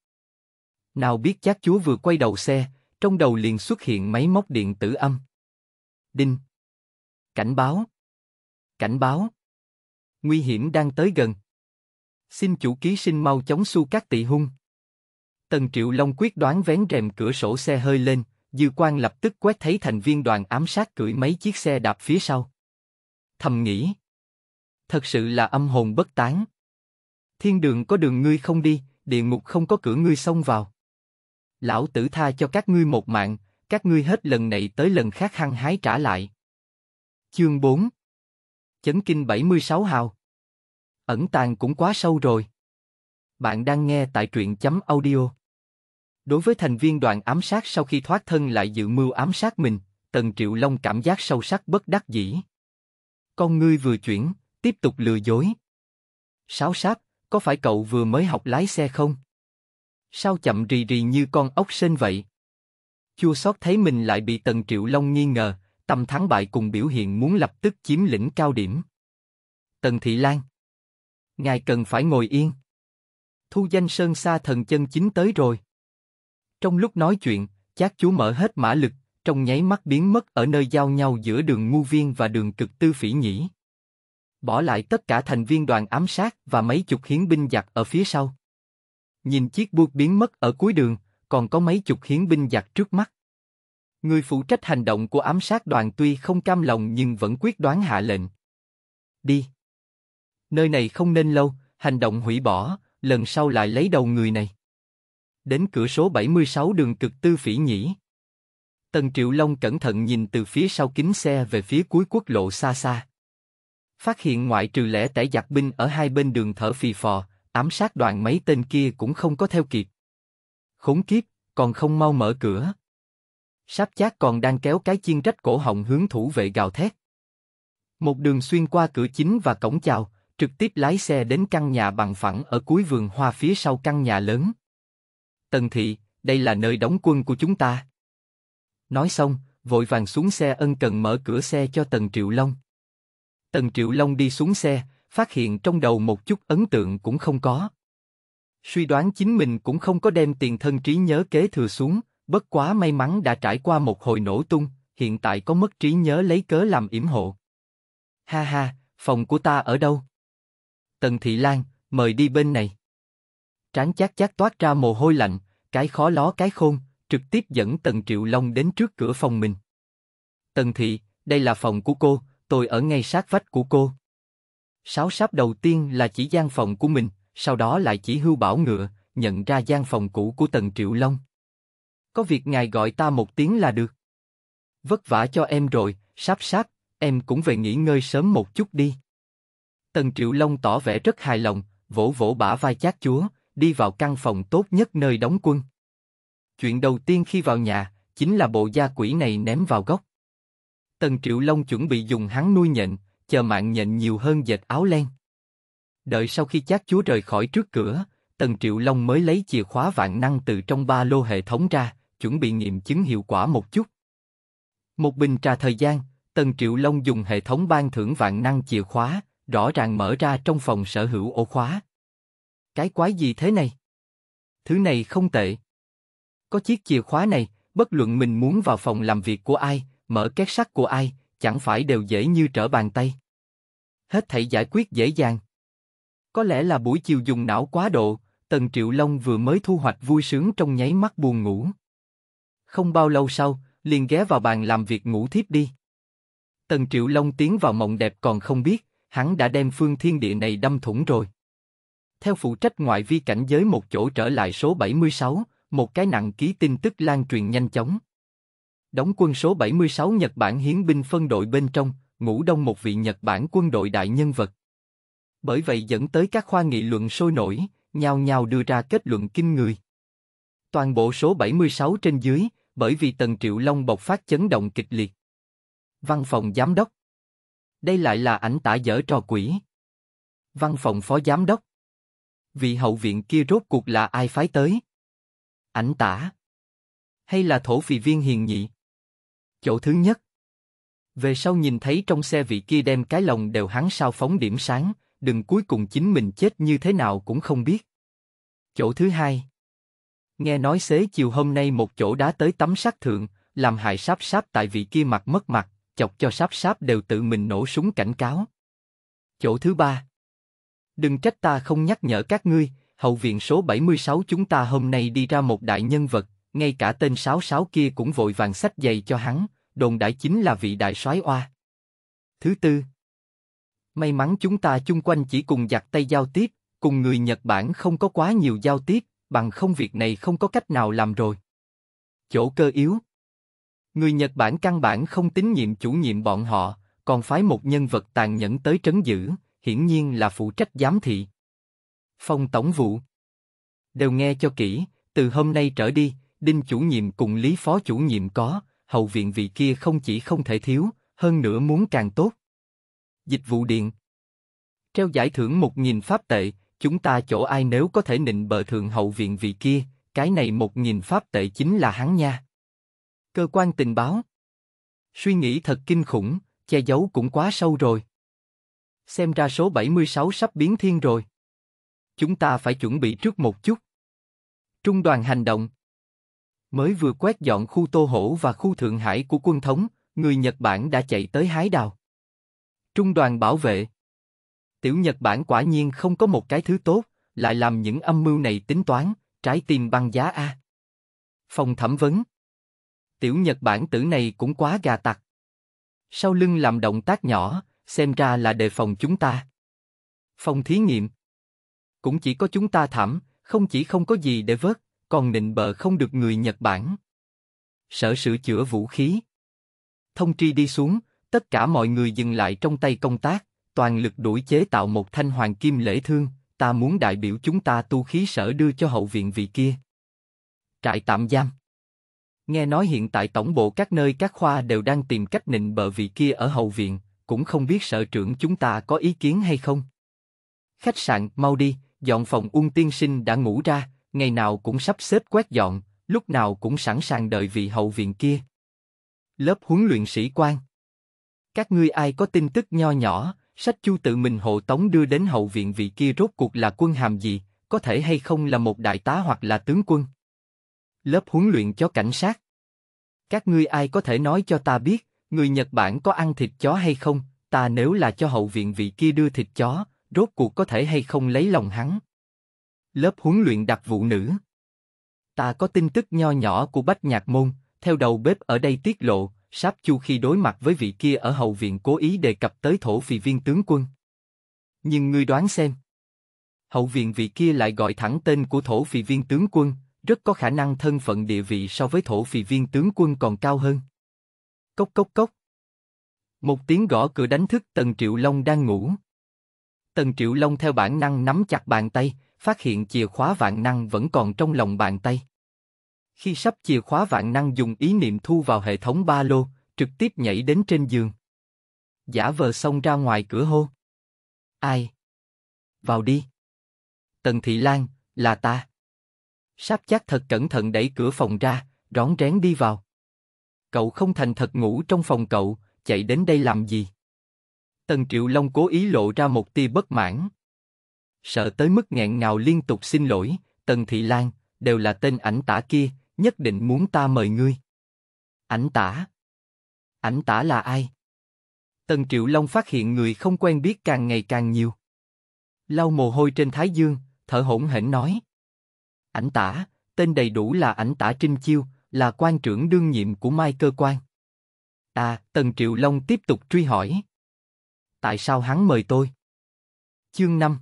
Nào biết chát chúa vừa quay đầu xe, trong đầu liền xuất hiện máy móc điện tử âm. Đinh, Cảnh báo. Cảnh báo. Nguy hiểm đang tới gần. Xin chủ ký sinh mau chóng su các tị hung. Tần Triệu Long quyết đoán vén rèm cửa sổ xe hơi lên, Dư Quan lập tức quét thấy thành viên đoàn ám sát cưỡi mấy chiếc xe đạp phía sau. Thầm nghĩ. Thật sự là âm hồn bất tán. Thiên đường có đường ngươi không đi, địa ngục không có cửa ngươi xông vào. Lão tử tha cho các ngươi một mạng, các ngươi hết lần này tới lần khác hăng hái trả lại. Chương 4 Chấn kinh 76 hào Ẩn tàng cũng quá sâu rồi. Bạn đang nghe tại truyện chấm audio. Đối với thành viên đoàn ám sát sau khi thoát thân lại dự mưu ám sát mình, Tần Triệu Long cảm giác sâu sắc bất đắc dĩ. Con ngươi vừa chuyển, tiếp tục lừa dối. Sáu sát, có phải cậu vừa mới học lái xe không? Sao chậm rì rì như con ốc sên vậy? Chua xót thấy mình lại bị Tần Triệu Long nghi ngờ, tâm thắng bại cùng biểu hiện muốn lập tức chiếm lĩnh cao điểm. Tần Thị Lan Ngài cần phải ngồi yên. Thu danh Sơn xa thần chân chính tới rồi. Trong lúc nói chuyện, chát chú mở hết mã lực, trong nháy mắt biến mất ở nơi giao nhau giữa đường ngu viên và đường cực tư phỉ nhĩ. Bỏ lại tất cả thành viên đoàn ám sát và mấy chục hiến binh giặc ở phía sau. Nhìn chiếc buộc biến mất ở cuối đường, còn có mấy chục hiến binh giặc trước mắt. Người phụ trách hành động của ám sát đoàn tuy không cam lòng nhưng vẫn quyết đoán hạ lệnh. Đi. Nơi này không nên lâu, hành động hủy bỏ, lần sau lại lấy đầu người này. Đến cửa số 76 đường cực tư phỉ nhĩ. Tần Triệu Long cẩn thận nhìn từ phía sau kính xe về phía cuối quốc lộ xa xa. Phát hiện ngoại trừ lẻ tẻ giặc binh ở hai bên đường thở phì phò, ám sát đoàn mấy tên kia cũng không có theo kịp. Khốn kiếp, còn không mau mở cửa. Sáp chát còn đang kéo cái chiên rách cổ họng hướng thủ vệ gào thét. Một đường xuyên qua cửa chính và cổng chào, trực tiếp lái xe đến căn nhà bằng phẳng ở cuối vườn hoa phía sau căn nhà lớn. Tần thị, đây là nơi đóng quân của chúng ta. Nói xong, vội vàng xuống xe ân cần mở cửa xe cho Tần Triệu Long. Tần Triệu Long đi xuống xe, phát hiện trong đầu một chút ấn tượng cũng không có. Suy đoán chính mình cũng không có đem tiền thân trí nhớ kế thừa xuống, Bất quá may mắn đã trải qua một hồi nổ tung, hiện tại có mất trí nhớ lấy cớ làm yểm hộ. Ha ha, phòng của ta ở đâu? Tần Thị Lan, mời đi bên này. Trán chát chát toát ra mồ hôi lạnh, cái khó ló cái khôn, trực tiếp dẫn Tần Triệu Long đến trước cửa phòng mình. Tần Thị, đây là phòng của cô, tôi ở ngay sát vách của cô. Sáu sáp đầu tiên là chỉ gian phòng của mình, sau đó lại chỉ hưu bảo ngựa, nhận ra gian phòng cũ của Tần Triệu Long có việc ngài gọi ta một tiếng là được. Vất vả cho em rồi, sắp sáp, em cũng về nghỉ ngơi sớm một chút đi. Tần Triệu Long tỏ vẻ rất hài lòng, vỗ vỗ bả vai chát chúa, đi vào căn phòng tốt nhất nơi đóng quân. Chuyện đầu tiên khi vào nhà, chính là bộ da quỷ này ném vào góc. Tần Triệu Long chuẩn bị dùng hắn nuôi nhện, chờ mạng nhện nhiều hơn dệt áo len. Đợi sau khi chát chúa rời khỏi trước cửa, Tần Triệu Long mới lấy chìa khóa vạn năng từ trong ba lô hệ thống ra, chuẩn bị nghiệm chứng hiệu quả một chút. Một bình trà thời gian, Tần Triệu Long dùng hệ thống ban thưởng vạn năng chìa khóa, rõ ràng mở ra trong phòng sở hữu ổ khóa. Cái quái gì thế này? Thứ này không tệ. Có chiếc chìa khóa này, bất luận mình muốn vào phòng làm việc của ai, mở két sắt của ai, chẳng phải đều dễ như trở bàn tay. Hết thảy giải quyết dễ dàng. Có lẽ là buổi chiều dùng não quá độ, Tần Triệu Long vừa mới thu hoạch vui sướng trong nháy mắt buồn ngủ. Không bao lâu sau, liền ghé vào bàn làm việc ngủ thiếp đi. Tần Triệu Long tiến vào mộng đẹp còn không biết, hắn đã đem phương thiên địa này đâm thủng rồi. Theo phụ trách ngoại vi cảnh giới một chỗ trở lại số 76, một cái nặng ký tin tức lan truyền nhanh chóng. Đóng quân số 76 Nhật Bản hiến binh phân đội bên trong, ngủ đông một vị Nhật Bản quân đội đại nhân vật. Bởi vậy dẫn tới các khoa nghị luận sôi nổi, nhau nhau đưa ra kết luận kinh người. Toàn bộ số 76 trên dưới, bởi vì Tần Triệu Long bộc phát chấn động kịch liệt. Văn phòng giám đốc. Đây lại là ảnh tả dở trò quỷ. Văn phòng phó giám đốc. Vị hậu viện kia rốt cuộc là ai phái tới? Ảnh tả. Hay là thổ phì viên hiền nhị? Chỗ thứ nhất. Về sau nhìn thấy trong xe vị kia đem cái lòng đều hắn sao phóng điểm sáng, đừng cuối cùng chính mình chết như thế nào cũng không biết. Chỗ thứ hai. Nghe nói xế chiều hôm nay một chỗ đá tới tắm sát thượng, làm hại sáp sáp tại vị kia mặt mất mặt, chọc cho sáp sáp đều tự mình nổ súng cảnh cáo. Chỗ thứ ba. Đừng trách ta không nhắc nhở các ngươi, hậu viện số 76 chúng ta hôm nay đi ra một đại nhân vật, ngay cả tên sáu sáu kia cũng vội vàng sách giày cho hắn, đồn đại chính là vị đại soái oa. Thứ tư. May mắn chúng ta chung quanh chỉ cùng giặt tay giao tiếp, cùng người Nhật Bản không có quá nhiều giao tiếp, bằng không việc này không có cách nào làm rồi. Chỗ cơ yếu Người Nhật Bản căn bản không tín nhiệm chủ nhiệm bọn họ, còn phái một nhân vật tàn nhẫn tới trấn giữ, hiển nhiên là phụ trách giám thị. Phong Tổng vụ Đều nghe cho kỹ, từ hôm nay trở đi, Đinh chủ nhiệm cùng Lý Phó chủ nhiệm có, hậu viện vị kia không chỉ không thể thiếu, hơn nữa muốn càng tốt. Dịch vụ điện Treo giải thưởng 1.000 pháp tệ, chúng ta chỗ ai nếu có thể nịnh bờ thượng hậu viện vị kia, cái này một nghìn pháp tệ chính là hắn nha. Cơ quan tình báo. Suy nghĩ thật kinh khủng, che giấu cũng quá sâu rồi. Xem ra số 76 sắp biến thiên rồi. Chúng ta phải chuẩn bị trước một chút. Trung đoàn hành động. Mới vừa quét dọn khu Tô Hổ và khu Thượng Hải của quân thống, người Nhật Bản đã chạy tới hái đào. Trung đoàn bảo vệ. Tiểu Nhật Bản quả nhiên không có một cái thứ tốt, lại làm những âm mưu này tính toán, trái tim băng giá a. Phòng thẩm vấn. Tiểu Nhật Bản tử này cũng quá gà tặc. Sau lưng làm động tác nhỏ, xem ra là đề phòng chúng ta. Phòng thí nghiệm. Cũng chỉ có chúng ta thảm, không chỉ không có gì để vớt, còn nịnh bợ không được người Nhật Bản. Sở sửa chữa vũ khí. Thông tri đi xuống, tất cả mọi người dừng lại trong tay công tác, toàn lực đuổi chế tạo một thanh hoàng kim lễ thương, ta muốn đại biểu chúng ta tu khí sở đưa cho hậu viện vị kia. Trại tạm giam Nghe nói hiện tại tổng bộ các nơi các khoa đều đang tìm cách nịnh bợ vị kia ở hậu viện, cũng không biết sở trưởng chúng ta có ý kiến hay không. Khách sạn, mau đi, dọn phòng ung tiên sinh đã ngủ ra, ngày nào cũng sắp xếp quét dọn, lúc nào cũng sẵn sàng đợi vị hậu viện kia. Lớp huấn luyện sĩ quan Các ngươi ai có tin tức nho nhỏ, Sách Chu tự mình hộ tống đưa đến hậu viện vị kia rốt cuộc là quân hàm gì, có thể hay không là một đại tá hoặc là tướng quân. Lớp huấn luyện cho cảnh sát. Các ngươi ai có thể nói cho ta biết, người Nhật Bản có ăn thịt chó hay không, ta nếu là cho hậu viện vị kia đưa thịt chó, rốt cuộc có thể hay không lấy lòng hắn. Lớp huấn luyện đặc vụ nữ. Ta có tin tức nho nhỏ của Bách Nhạc Môn, theo đầu bếp ở đây tiết lộ, Sáp Chu khi đối mặt với vị kia ở hậu viện cố ý đề cập tới thổ phì viên tướng quân. Nhưng ngươi đoán xem. Hậu viện vị kia lại gọi thẳng tên của thổ phì viên tướng quân, rất có khả năng thân phận địa vị so với thổ phì viên tướng quân còn cao hơn. Cốc cốc cốc. Một tiếng gõ cửa đánh thức Tần Triệu Long đang ngủ. Tần Triệu Long theo bản năng nắm chặt bàn tay, phát hiện chìa khóa vạn năng vẫn còn trong lòng bàn tay. Khi sắp chìa khóa vạn năng dùng ý niệm thu vào hệ thống ba lô, trực tiếp nhảy đến trên giường. Giả vờ xông ra ngoài cửa hô. Ai? Vào đi. Tần Thị Lan, là ta. Sáp chắc thật cẩn thận đẩy cửa phòng ra, rón rén đi vào. Cậu không thành thật ngủ trong phòng cậu, chạy đến đây làm gì? Tần Triệu Long cố ý lộ ra một tia bất mãn. Sợ tới mức nghẹn ngào liên tục xin lỗi, Tần Thị Lan, đều là tên ảnh tả kia, nhất định muốn ta mời ngươi. Ảnh tả. Ảnh tả là ai? Tần Triệu Long phát hiện người không quen biết càng ngày càng nhiều. Lau mồ hôi trên thái dương, thở hổn hển nói. Ảnh tả, tên đầy đủ là ảnh tả Trinh Chiêu, là quan trưởng đương nhiệm của Mai Cơ quan. À, Tần Triệu Long tiếp tục truy hỏi. Tại sao hắn mời tôi? Chương 5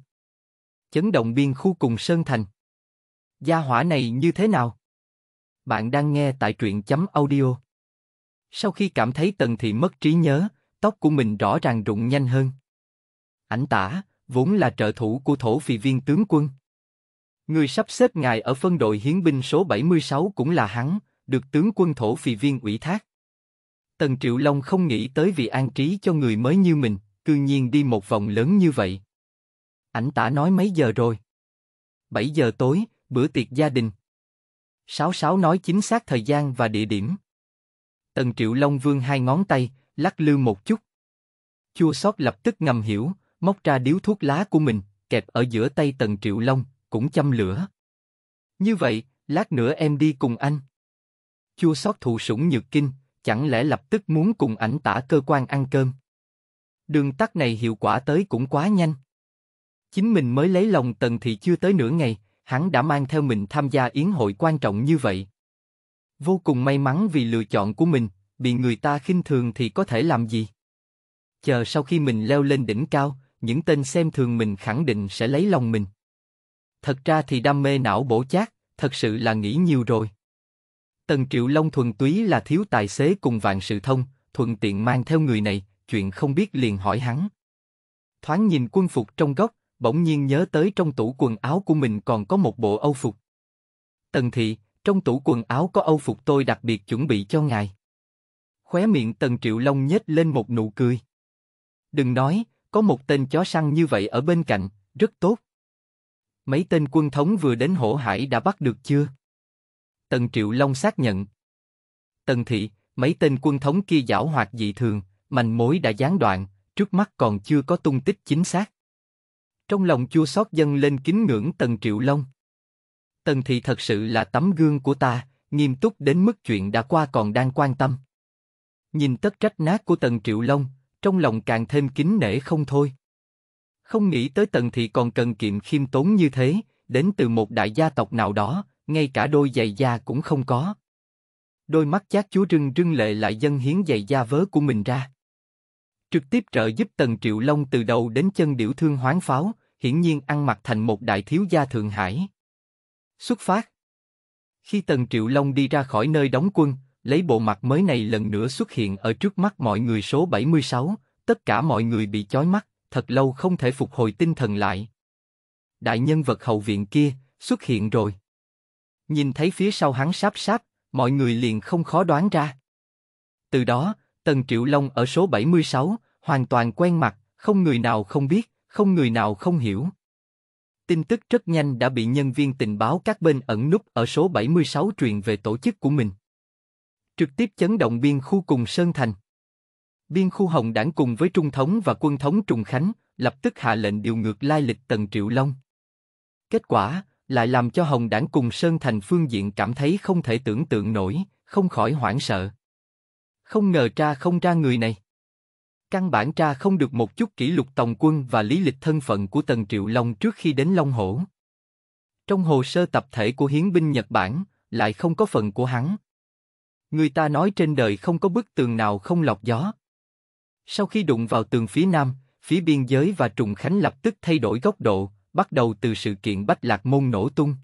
Chấn động biên khu cùng Sơn Thành. Gia hỏa này như thế nào? Bạn đang nghe tại truyện chấm audio. Sau khi cảm thấy Tần Thị mất trí nhớ, tóc của mình rõ ràng rụng nhanh hơn. Ảnh tả, vốn là trợ thủ của thổ phì viên tướng quân. Người sắp xếp ngài ở phân đội hiến binh số 76 cũng là hắn, được tướng quân thổ phì viên ủy thác. Tần Triệu Long không nghĩ tới vì an trí cho người mới như mình, cư nhiên đi một vòng lớn như vậy. Ảnh tả nói mấy giờ rồi? 7 giờ tối, bữa tiệc gia đình sáu sáu nói chính xác thời gian và địa điểm. Tần Triệu Long vương hai ngón tay, lắc lư một chút. Chua sót lập tức ngầm hiểu, móc ra điếu thuốc lá của mình, kẹp ở giữa tay Tần Triệu Long, cũng châm lửa. Như vậy, lát nữa em đi cùng anh. Chua sót thụ sủng nhược kinh, chẳng lẽ lập tức muốn cùng ảnh tả cơ quan ăn cơm. Đường tắt này hiệu quả tới cũng quá nhanh. Chính mình mới lấy lòng Tần thì chưa tới nửa ngày, hắn đã mang theo mình tham gia yến hội quan trọng như vậy. Vô cùng may mắn vì lựa chọn của mình, bị người ta khinh thường thì có thể làm gì? Chờ sau khi mình leo lên đỉnh cao, những tên xem thường mình khẳng định sẽ lấy lòng mình. Thật ra thì đam mê não bổ chát, thật sự là nghĩ nhiều rồi. Tần Triệu Long thuần túy là thiếu tài xế cùng vạn sự thông, thuận tiện mang theo người này, chuyện không biết liền hỏi hắn. Thoáng nhìn quân phục trong góc, bỗng nhiên nhớ tới trong tủ quần áo của mình còn có một bộ âu phục. Tần thị, trong tủ quần áo có âu phục tôi đặc biệt chuẩn bị cho ngài. Khóe miệng Tần Triệu Long nhếch lên một nụ cười. Đừng nói, có một tên chó săn như vậy ở bên cạnh, rất tốt. Mấy tên quân thống vừa đến hổ hải đã bắt được chưa? Tần Triệu Long xác nhận. Tần thị, mấy tên quân thống kia giảo hoạt dị thường, manh mối đã gián đoạn, trước mắt còn chưa có tung tích chính xác. Trong lòng chua xót dâng lên kính ngưỡng Tần Triệu Long. Tần Thị thật sự là tấm gương của ta, nghiêm túc đến mức chuyện đã qua còn đang quan tâm. Nhìn tất trách nát của Tần Triệu Long, trong lòng càng thêm kính nể không thôi. Không nghĩ tới Tần Thị còn cần kiệm khiêm tốn như thế, đến từ một đại gia tộc nào đó, ngay cả đôi giày da cũng không có. Đôi mắt chát chúa rưng rưng lệ lại dâng hiến giày da vớ của mình ra. Trực tiếp trợ giúp Tần Triệu Long từ đầu đến chân điểu thương hoáng pháo, hiển nhiên ăn mặc thành một đại thiếu gia Thượng Hải. Xuất phát Khi Tần Triệu Long đi ra khỏi nơi đóng quân, lấy bộ mặt mới này lần nữa xuất hiện ở trước mắt mọi người số 76, tất cả mọi người bị chói mắt, thật lâu không thể phục hồi tinh thần lại. Đại nhân vật hậu viện kia, xuất hiện rồi. Nhìn thấy phía sau hắn sáp sáp, mọi người liền không khó đoán ra. Từ đó, Tần Triệu Long ở số 76, hoàn toàn quen mặt, không người nào không biết không người nào không hiểu. Tin tức rất nhanh đã bị nhân viên tình báo các bên ẩn núp ở số 76 truyền về tổ chức của mình. Trực tiếp chấn động biên khu cùng Sơn Thành. Biên khu Hồng đảng cùng với Trung Thống và Quân Thống Trùng Khánh lập tức hạ lệnh điều ngược lai lịch Tần Triệu Long. Kết quả lại làm cho Hồng đảng cùng Sơn Thành phương diện cảm thấy không thể tưởng tượng nổi, không khỏi hoảng sợ. Không ngờ tra không ra người này. Căn bản tra không được một chút kỷ lục tòng quân và lý lịch thân phận của Tần Triệu Long trước khi đến Long Hổ. Trong hồ sơ tập thể của hiến binh Nhật Bản, lại không có phần của hắn. Người ta nói trên đời không có bức tường nào không lọc gió. Sau khi đụng vào tường phía nam, phía biên giới và Trùng Khánh lập tức thay đổi góc độ, bắt đầu từ sự kiện Bách Lạc Môn nổ tung.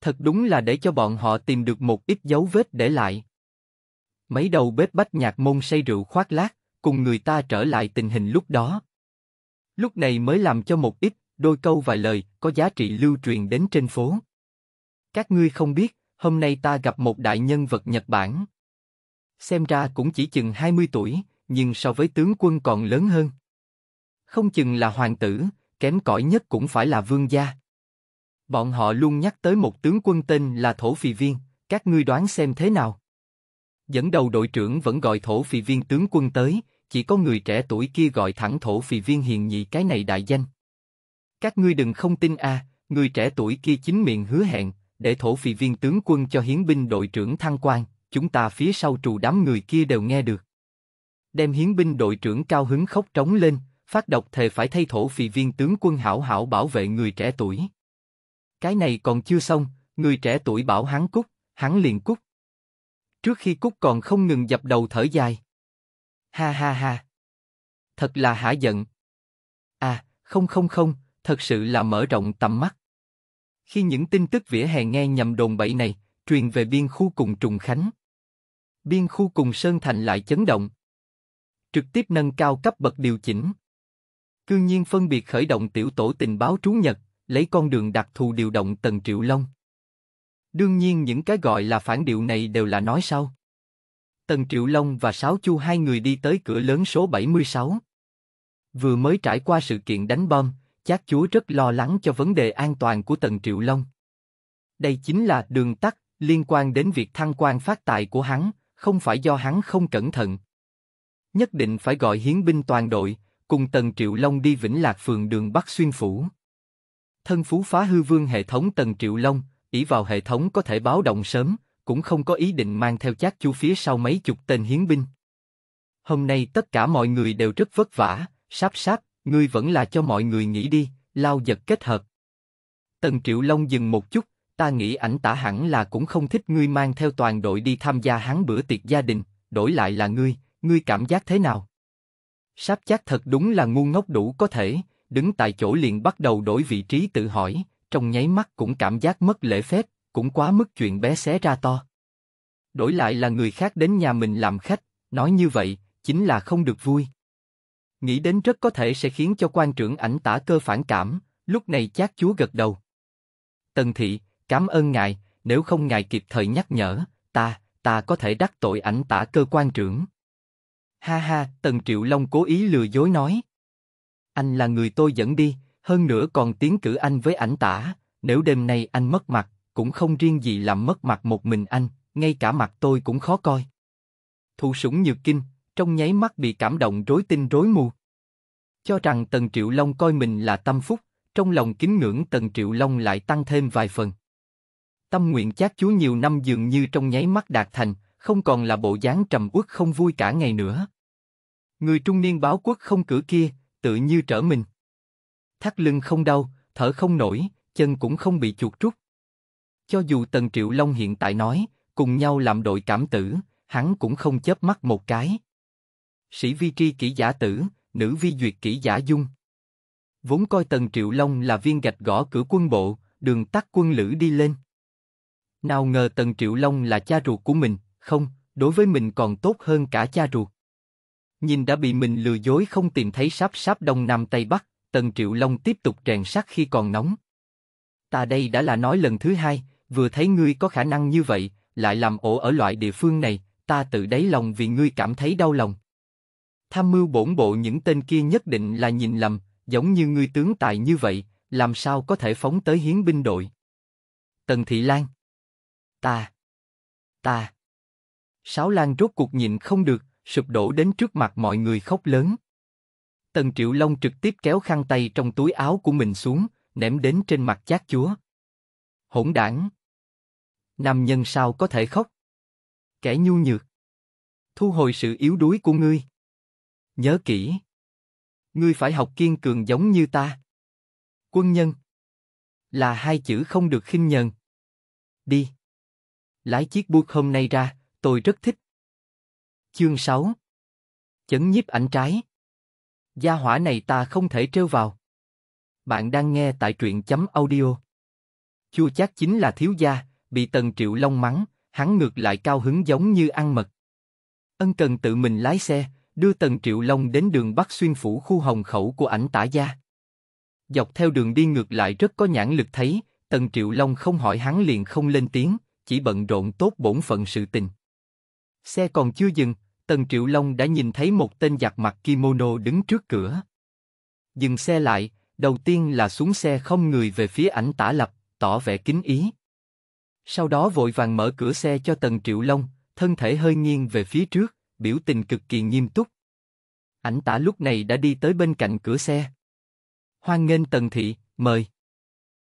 Thật đúng là để cho bọn họ tìm được một ít dấu vết để lại. Mấy đầu bếp Bách Nhạc Môn say rượu khoác lác, cùng người ta trở lại tình hình lúc đó. Lúc này mới làm cho một ít, đôi câu vài lời, có giá trị lưu truyền đến trên phố. Các ngươi không biết, hôm nay ta gặp một đại nhân vật Nhật Bản. Xem ra cũng chỉ chừng 20 tuổi, nhưng so với tướng quân còn lớn hơn. Không chừng là hoàng tử, kém cỏi nhất cũng phải là vương gia. Bọn họ luôn nhắc tới một tướng quân tên là Thổ Phì Viên, các ngươi đoán xem thế nào? Dẫn đầu đội trưởng vẫn gọi Thổ Phì Viên tướng quân tới, chỉ có người trẻ tuổi kia gọi thẳng thổ phì viên hiền nhị cái này đại danh. Các ngươi đừng không tin a, à, người trẻ tuổi kia chính miệng hứa hẹn, để thổ phì viên tướng quân cho hiến binh đội trưởng thăng quan, chúng ta phía sau trù đám người kia đều nghe được. Đem hiến binh đội trưởng cao hứng khóc trống lên, phát độc thề phải thay thổ phì viên tướng quân hảo hảo bảo vệ người trẻ tuổi. Cái này còn chưa xong, người trẻ tuổi bảo hắn cút, hắn liền cút. Trước khi cút còn không ngừng dập đầu thở dài. Ha ha ha. Thật là hả giận. À, không không không, thật sự là mở rộng tầm mắt. Khi những tin tức vỉa hè nghe nhầm đồn bậy này, truyền về biên khu cùng Trùng Khánh. Biên khu cùng Sơn Thành lại chấn động. Trực tiếp nâng cao cấp bậc điều chỉnh. Cương nhiên phân biệt khởi động tiểu tổ tình báo trú Nhật, lấy con đường đặc thù điều động Tần Triệu Long. Đương nhiên những cái gọi là phản điệu này đều là nói sau. Tần Triệu Long và Sáu Chu hai người đi tới cửa lớn số 76. Vừa mới trải qua sự kiện đánh bom, chát chúa rất lo lắng cho vấn đề an toàn của Tần Triệu Long. Đây chính là đường tắt liên quan đến việc thăng quan phát tài của hắn, không phải do hắn không cẩn thận. Nhất định phải gọi hiến binh toàn đội, cùng Tần Triệu Long đi Vĩnh Lạc phường đường Bắc Xuyên Phủ. Thân phú phá hư vương hệ thống Tần Triệu Long, ỷ vào hệ thống có thể báo động sớm, cũng không có ý định mang theo chát chu phía sau mấy chục tên hiến binh. Hôm nay tất cả mọi người đều rất vất vả, sáp sáp, ngươi vẫn là cho mọi người nghỉ đi, lao giật kết hợp. Tần Triệu Long dừng một chút, ta nghĩ ảnh tả hẳn là cũng không thích ngươi mang theo toàn đội đi tham gia hắn bữa tiệc gia đình, đổi lại là ngươi, ngươi cảm giác thế nào? Sáp chắc thật đúng là ngu ngốc đủ có thể, đứng tại chỗ liền bắt đầu đổi vị trí tự hỏi, trong nháy mắt cũng cảm giác mất lễ phép, cũng quá mức chuyện bé xé ra to. Đổi lại là người khác đến nhà mình làm khách, nói như vậy, chính là không được vui. Nghĩ đến rất có thể sẽ khiến cho quan trưởng ảnh tả cơ phản cảm, lúc này chát chúa gật đầu. Tần thị, cảm ơn ngài, nếu không ngài kịp thời nhắc nhở, ta, ta có thể đắc tội ảnh tả cơ quan trưởng. Ha ha, Tần Triệu Long cố ý lừa dối nói. Anh là người tôi dẫn đi, hơn nữa còn tiến cử anh với ảnh tả, nếu đêm nay anh mất mặt, cũng không riêng gì làm mất mặt một mình anh, ngay cả mặt tôi cũng khó coi. Thụ sủng nhược kinh, trong nháy mắt bị cảm động rối tinh rối mù. Cho rằng Tần Triệu Long coi mình là tâm phúc, trong lòng kính ngưỡng Tần Triệu Long lại tăng thêm vài phần. Tâm nguyện chát chúa nhiều năm dường như trong nháy mắt đạt thành, không còn là bộ dáng trầm uất không vui cả ngày nữa. Người trung niên báo quốc không cử kia, tự như trở mình. Thắt lưng không đau, thở không nổi, chân cũng không bị chuột rút. Cho dù Tần Triệu Long hiện tại nói, cùng nhau làm đội cảm tử, hắn cũng không chớp mắt một cái. Sĩ vi tri kỹ giả tử, nữ vi duyệt kỹ giả dung. Vốn coi Tần Triệu Long là viên gạch gõ cửa quân bộ, đường tắt quân lữ đi lên. Nào ngờ Tần Triệu Long là cha ruột của mình, không, đối với mình còn tốt hơn cả cha ruột. Nhìn đã bị mình lừa dối không tìm thấy sáp sáp đông nam tây bắc, Tần Triệu Long tiếp tục rèn sắt khi còn nóng. Ta đây đã là nói lần thứ hai, vừa thấy ngươi có khả năng như vậy, lại làm ổ ở loại địa phương này, ta tự đáy lòng vì ngươi cảm thấy đau lòng. Tham mưu bổn bộ những tên kia nhất định là nhìn lầm, giống như ngươi tướng tài như vậy, làm sao có thể phóng tới hiến binh đội. Tần Thị Lan Ta Ta Sáu Lan rốt cuộc nhìn không được, sụp đổ đến trước mặt mọi người khóc lớn. Tần Triệu Long trực tiếp kéo khăn tay trong túi áo của mình xuống, ném đến trên mặt chát chúa. Hỗn đảng! Nam nhân sao có thể khóc? Kẻ nhu nhược. Thu hồi sự yếu đuối của ngươi. Nhớ kỹ. Ngươi phải học kiên cường giống như ta. Quân nhân. Là hai chữ không được khinh nhờn. Đi. Lái chiếc buộc hôm nay ra, tôi rất thích. Chương 6 Chấn nhiếp ảnh trái Gia hỏa này ta không thể trêu vào. Bạn đang nghe tại truyện chấm audio. Chua chắc chính là thiếu gia, bị Tần Triệu Long mắng, hắn ngược lại cao hứng giống như ăn mật. Ân cần tự mình lái xe, đưa Tần Triệu Long đến đường Bắc xuyên phủ khu hồng khẩu của ảnh tả gia. Dọc theo đường đi ngược lại rất có nhãn lực thấy, Tần Triệu Long không hỏi hắn liền không lên tiếng, chỉ bận rộn tốt bổn phận sự tình. Xe còn chưa dừng, Tần Triệu Long đã nhìn thấy một tên giặc mặt kimono đứng trước cửa. Dừng xe lại, đầu tiên là xuống xe không người về phía ảnh tả lập, tỏ vẻ kính ý. Sau đó vội vàng mở cửa xe cho Tần Triệu Long, thân thể hơi nghiêng về phía trước, biểu tình cực kỳ nghiêm túc. Ảnh tả lúc này đã đi tới bên cạnh cửa xe. Hoan nghênh Tần Thị, mời.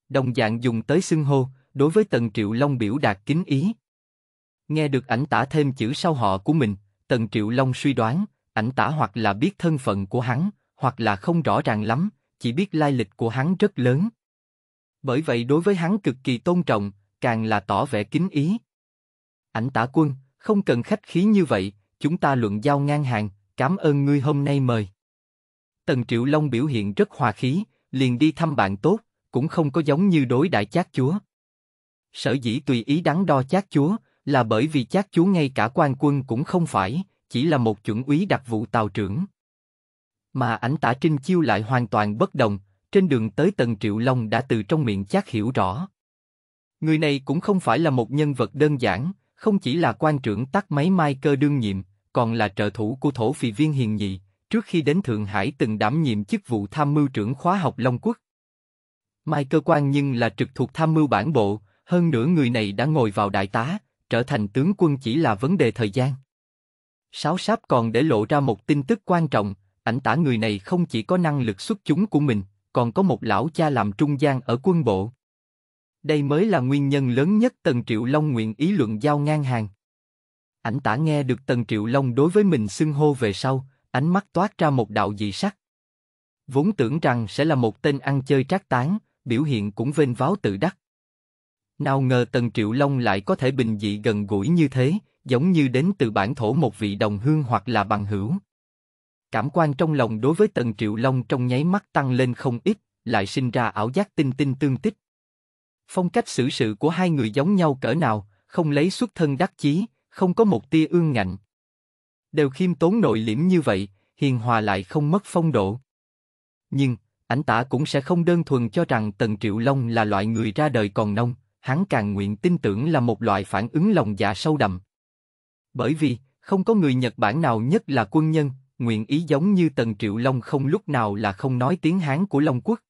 Đồng dạng dùng tới xưng hô, đối với Tần Triệu Long biểu đạt kính ý. Nghe được ảnh tả thêm chữ sau họ của mình, Tần Triệu Long suy đoán, ảnh tả hoặc là biết thân phận của hắn, hoặc là không rõ ràng lắm, chỉ biết lai lịch của hắn rất lớn. Bởi vậy đối với hắn cực kỳ tôn trọng, càng là tỏ vẻ kính ý. Ảnh tả quân, không cần khách khí như vậy, chúng ta luận giao ngang hàng, cảm ơn ngươi hôm nay mời. Tần Triệu Long biểu hiện rất hòa khí, liền đi thăm bạn tốt, cũng không có giống như đối đại chát chúa. Sở dĩ tùy ý đắn đo chát chúa, là bởi vì chát chúa ngay cả quan quân cũng không phải, chỉ là một chuẩn úy đặc vụ tàu trưởng. Mà ảnh tả Trinh Chiêu lại hoàn toàn bất đồng, trên đường tới Tần Triệu Long đã từ trong miệng chát hiểu rõ. Người này cũng không phải là một nhân vật đơn giản, không chỉ là quan trưởng tắc máy mai cơ đương nhiệm, còn là trợ thủ của thổ phì viên hiền nhị, trước khi đến Thượng Hải từng đảm nhiệm chức vụ tham mưu trưởng khóa học Long Quốc. Mai cơ quan nhưng là trực thuộc tham mưu bản bộ, hơn nữa người này đã ngồi vào đại tá, trở thành tướng quân chỉ là vấn đề thời gian. Sáu sáp còn để lộ ra một tin tức quan trọng, ảnh tả người này không chỉ có năng lực xuất chúng của mình, còn có một lão cha làm trung gian ở quân bộ. Đây mới là nguyên nhân lớn nhất Tần Triệu Long nguyện ý luận giao ngang hàng. Ảnh tả nghe được Tần Triệu Long đối với mình xưng hô về sau, ánh mắt toát ra một đạo dị sắc. Vốn tưởng rằng sẽ là một tên ăn chơi trác tán, biểu hiện cũng vênh váo tự đắc. Nào ngờ Tần Triệu Long lại có thể bình dị gần gũi như thế, giống như đến từ bản thổ một vị đồng hương hoặc là bằng hữu. Cảm quan trong lòng đối với Tần Triệu Long trong nháy mắt tăng lên không ít, lại sinh ra ảo giác tinh tinh tương tích. Phong cách xử sự của hai người giống nhau cỡ nào, không lấy xuất thân đắc chí, không có một tia ương ngạnh. Đều khiêm tốn nội liễm như vậy, hiền hòa lại không mất phong độ. Nhưng, ảnh tả cũng sẽ không đơn thuần cho rằng Tần Triệu Long là loại người ra đời còn nông, hắn càng nguyện tin tưởng là một loại phản ứng lòng dạ sâu đậm. Bởi vì, không có người Nhật Bản nào nhất là quân nhân, nguyện ý giống như Tần Triệu Long không lúc nào là không nói tiếng Hán của Long Quốc.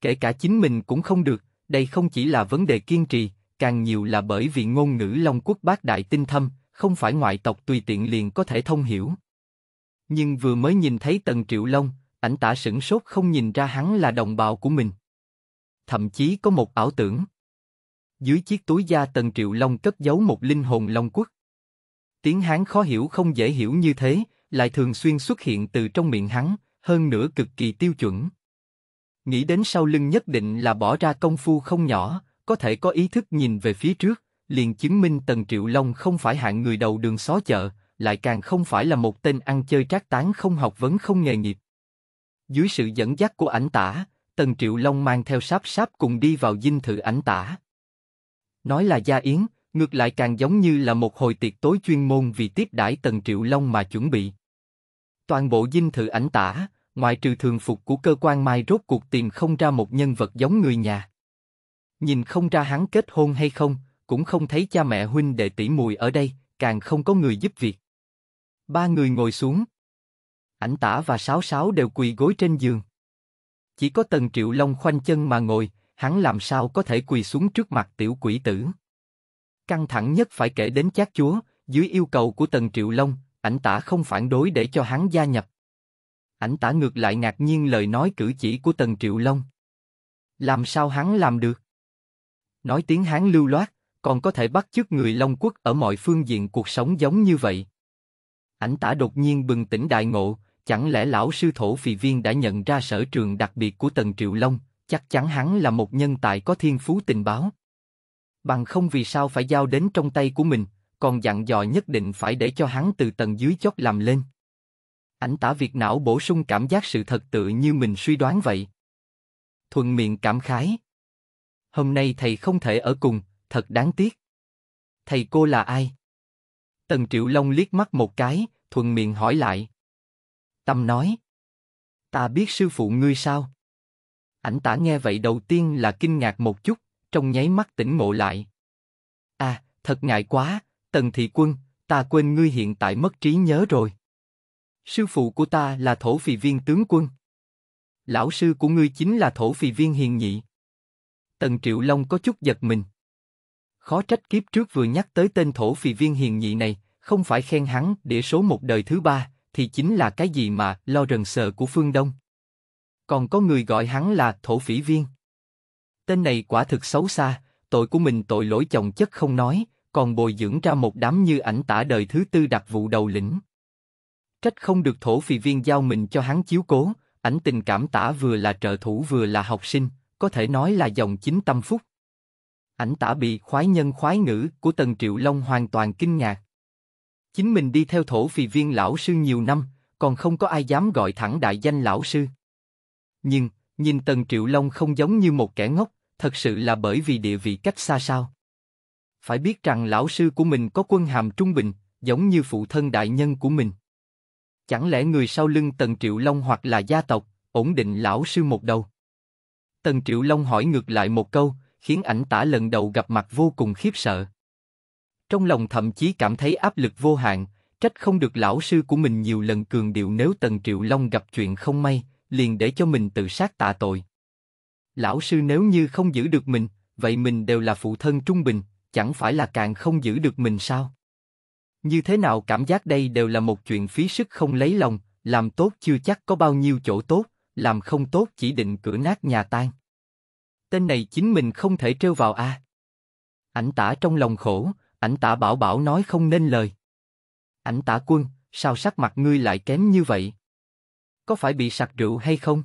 Kể cả chính mình cũng không được, đây không chỉ là vấn đề kiên trì, càng nhiều là bởi vì ngôn ngữ Long Quốc bác đại tinh thâm, không phải ngoại tộc tùy tiện liền có thể thông hiểu. Nhưng vừa mới nhìn thấy Tần Triệu Long, ảnh tả sửng sốt không nhìn ra hắn là đồng bào của mình. Thậm chí có một ảo tưởng. Dưới chiếc túi da Tần Triệu Long cất giấu một linh hồn Long Quốc. Tiếng hắn khó hiểu không dễ hiểu như thế, lại thường xuyên xuất hiện từ trong miệng hắn, hơn nữa cực kỳ tiêu chuẩn. Nghĩ đến sau lưng nhất định là bỏ ra công phu không nhỏ, có thể có ý thức nhìn về phía trước, liền chứng minh Tần Triệu Long không phải hạng người đầu đường xó chợ, lại càng không phải là một tên ăn chơi trác tán không học vấn không nghề nghiệp. Dưới sự dẫn dắt của ảnh tả, Tần Triệu Long mang theo sáp sáp cùng đi vào dinh thự ảnh tả. Nói là gia yến, ngược lại càng giống như là một hồi tiệc tối chuyên môn vì tiếp đãi Tần Triệu Long mà chuẩn bị. Toàn bộ dinh thự ảnh tả, ngoại trừ thường phục của cơ quan mai rốt cuộc tìm không ra một nhân vật giống người nhà. Nhìn không ra hắn kết hôn hay không, cũng không thấy cha mẹ huynh đệ tỷ mùi ở đây, càng không có người giúp việc. Ba người ngồi xuống. Ảnh tả và sáo sáo đều quỳ gối trên giường. Chỉ có tần triệu long khoanh chân mà ngồi, hắn làm sao có thể quỳ xuống trước mặt tiểu quỷ tử. Căng thẳng nhất phải kể đến chát chúa, dưới yêu cầu của tần triệu long, ảnh tả không phản đối để cho hắn gia nhập. Ảnh tả ngược lại ngạc nhiên lời nói cử chỉ của Tần Triệu Long. Làm sao hắn làm được? Nói tiếng hắn lưu loát, còn có thể bắt chước người Long Quốc ở mọi phương diện cuộc sống giống như vậy. Ảnh tả đột nhiên bừng tỉnh đại ngộ, chẳng lẽ lão sư thổ phì viên đã nhận ra sở trường đặc biệt của Tần Triệu Long, chắc chắn hắn là một nhân tài có thiên phú tình báo. Bằng không vì sao phải giao đến trong tay của mình, còn dặn dò nhất định phải để cho hắn từ tầng dưới chót làm lên. Ảnh tả việc não bổ sung cảm giác sự thật tự như mình suy đoán vậy. Thuận miệng cảm khái. Hôm nay thầy không thể ở cùng, thật đáng tiếc. Thầy cô là ai? Tần Triệu Long liếc mắt một cái, thuận miệng hỏi lại. Tâm nói. Ta biết sư phụ ngươi sao? Ảnh tả nghe vậy đầu tiên là kinh ngạc một chút, trong nháy mắt tỉnh ngộ lại. À, thật ngại quá, Tần Thị Quân, ta quên ngươi hiện tại mất trí nhớ rồi. Sư phụ của ta là thổ phì viên tướng quân. Lão sư của ngươi chính là thổ phì viên hiền nhị. Tần Triệu Long có chút giật mình. Khó trách kiếp trước vừa nhắc tới tên thổ phì viên hiền nhị này, không phải khen hắn để số một đời thứ ba, thì chính là cái gì mà lo rần sợ của phương Đông. Còn có người gọi hắn là thổ phỉ viên. Tên này quả thực xấu xa, tội của mình tội lỗi chồng chất không nói, còn bồi dưỡng ra một đám như ảnh tả đời thứ tư đặc vụ đầu lĩnh. Trách không được thổ phì viên giao mình cho hắn chiếu cố, ảnh tình cảm tả vừa là trợ thủ vừa là học sinh, có thể nói là dòng chính tâm phúc. Ảnh tả bị khoái nhân khoái ngữ của Tần Triệu Long hoàn toàn kinh ngạc. Chính mình đi theo thổ phì viên lão sư nhiều năm, còn không có ai dám gọi thẳng đại danh lão sư. Nhưng, nhìn Tần Triệu Long không giống như một kẻ ngốc, thật sự là bởi vì địa vị cách xa sao. Phải biết rằng lão sư của mình có quân hàm trung bình, giống như phụ thân đại nhân của mình. Chẳng lẽ người sau lưng Tần Triệu Long hoặc là gia tộc, ổn định lão sư một đầu? Tần Triệu Long hỏi ngược lại một câu, khiến ảnh tả lần đầu gặp mặt vô cùng khiếp sợ. Trong lòng thậm chí cảm thấy áp lực vô hạn, trách không được lão sư của mình nhiều lần cường điệu nếu Tần Triệu Long gặp chuyện không may, liền để cho mình tự sát tạ tội. Lão sư nếu như không giữ được mình, vậy mình đều là phụ thân trung bình, chẳng phải là càng không giữ được mình sao? Như thế nào cảm giác đây đều là một chuyện phí sức không lấy lòng, làm tốt chưa chắc có bao nhiêu chỗ tốt, làm không tốt chỉ định cửa nát nhà tan. Tên này chính mình không thể trêu vào a. À. Ảnh tả trong lòng khổ, ảnh tả bảo bảo nói không nên lời. Ảnh tả quân, sao sắc mặt ngươi lại kém như vậy? Có phải bị sặc rượu hay không?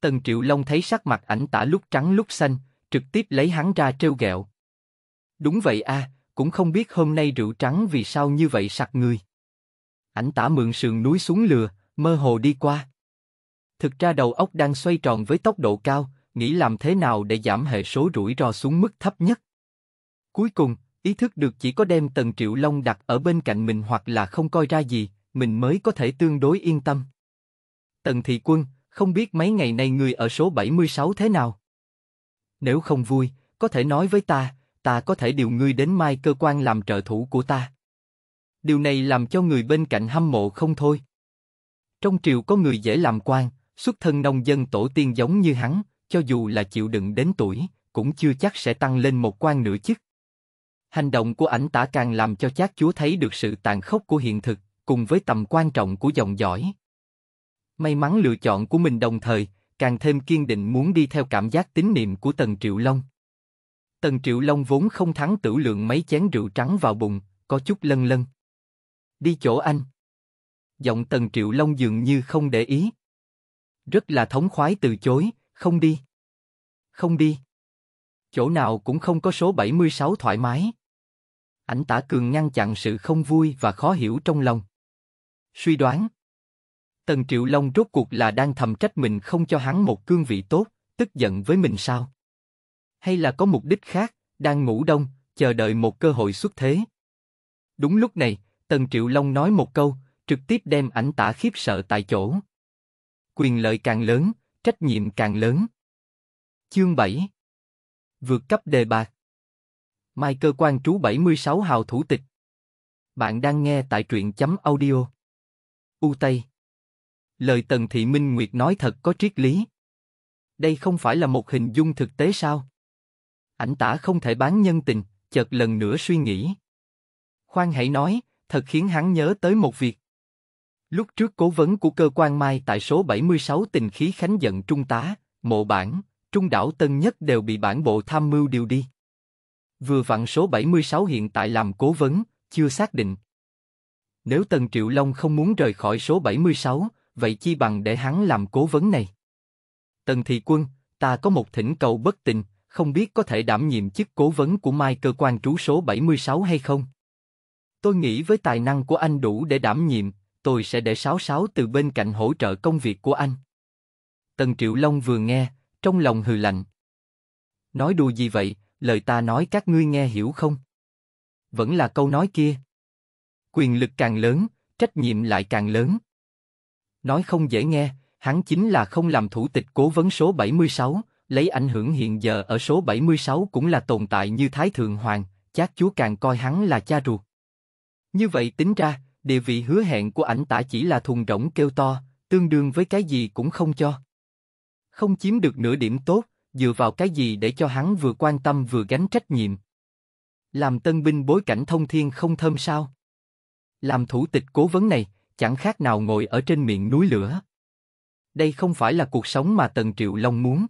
Tần Triệu Long thấy sắc mặt ảnh tả lúc trắng lúc xanh, trực tiếp lấy hắn ra trêu ghẹo. Đúng vậy a, à, cũng không biết hôm nay rượu trắng vì sao như vậy sặc người. Ảnh tả mượn sườn núi xuống lừa, mơ hồ đi qua. Thực ra đầu óc đang xoay tròn với tốc độ cao, nghĩ làm thế nào để giảm hệ số rủi ro xuống mức thấp nhất. Cuối cùng, ý thức được chỉ có đem Tần Triệu Long đặt ở bên cạnh mình hoặc là không coi ra gì, mình mới có thể tương đối yên tâm. Tần Thị Quân, không biết mấy ngày nay người ở số 76 thế nào? Nếu không vui, có thể nói với ta, ta có thể điều ngươi đến mai cơ quan làm trợ thủ của ta. Điều này làm cho người bên cạnh hâm mộ không thôi. Trong triều có người dễ làm quan, xuất thân nông dân tổ tiên giống như hắn, cho dù là chịu đựng đến tuổi, cũng chưa chắc sẽ tăng lên một quan nữa chứ. Hành động của ảnh tả càng làm cho chát chúa thấy được sự tàn khốc của hiện thực, cùng với tầm quan trọng của dòng dõi. May mắn lựa chọn của mình đồng thời, càng thêm kiên định muốn đi theo cảm giác tín niệm của Tần Triệu Long. Tần Triệu Long vốn không thắng tử lượng mấy chén rượu trắng vào bụng, có chút lân lân. Đi chỗ anh. Giọng Tần Triệu Long dường như không để ý. Rất là thống khoái từ chối, không đi. Không đi. Chỗ nào cũng không có số 76 thoải mái. Ảnh tả cường ngăn chặn sự không vui và khó hiểu trong lòng. Suy đoán. Tần Triệu Long rốt cuộc là đang thầm trách mình không cho hắn một cương vị tốt, tức giận với mình sao? hay là có mục đích khác, đang ngủ đông, chờ đợi một cơ hội xuất thế. Đúng lúc này, Tần Triệu Long nói một câu, trực tiếp đem ảnh tả khiếp sợ tại chỗ. Quyền lợi càng lớn, trách nhiệm càng lớn. Chương 7 Vượt cấp đề bạc Mai cơ quan trú 76 hào thủ tịch Bạn đang nghe tại truyện chấm audio U Tây Lời Tần Thị Minh Nguyệt nói thật có triết lý Đây không phải là một hình dung thực tế sao? ảnh tả không thể bán nhân tình, chợt lần nữa suy nghĩ. Khoan hãy nói, thật khiến hắn nhớ tới một việc. Lúc trước cố vấn của cơ quan Mai tại số 76 tình khí khánh giận trung tá, mộ bản, trung đảo Tân Nhất đều bị bản bộ tham mưu điều đi. Vừa vặn số 76 hiện tại làm cố vấn, chưa xác định. Nếu Tần Triệu Long không muốn rời khỏi số 76, vậy chi bằng để hắn làm cố vấn này. Tần Thị Quân, ta có một thỉnh cầu bất tình, không biết có thể đảm nhiệm chức cố vấn của Mai cơ quan trú số 76 hay không. Tôi nghĩ với tài năng của anh đủ để đảm nhiệm, tôi sẽ để Sáu Sáu từ bên cạnh hỗ trợ công việc của anh. Tần Triệu Long vừa nghe, trong lòng hừ lạnh. Nói đùa gì vậy, lời ta nói các ngươi nghe hiểu không? Vẫn là câu nói kia. Quyền lực càng lớn, trách nhiệm lại càng lớn. Nói không dễ nghe, hắn chính là không làm thủ tịch cố vấn số 76, lấy ảnh hưởng hiện giờ ở số 76 cũng là tồn tại như Thái Thượng Hoàng, chắc chúa càng coi hắn là cha ruột. Như vậy tính ra, địa vị hứa hẹn của ảnh tả chỉ là thùng rỗng kêu to, tương đương với cái gì cũng không cho. Không chiếm được nửa điểm tốt, dựa vào cái gì để cho hắn vừa quan tâm vừa gánh trách nhiệm. Làm tân binh bối cảnh thông thiên không thơm sao. Làm thủ tịch cố vấn này, chẳng khác nào ngồi ở trên miệng núi lửa. Đây không phải là cuộc sống mà Tần Triệu Long muốn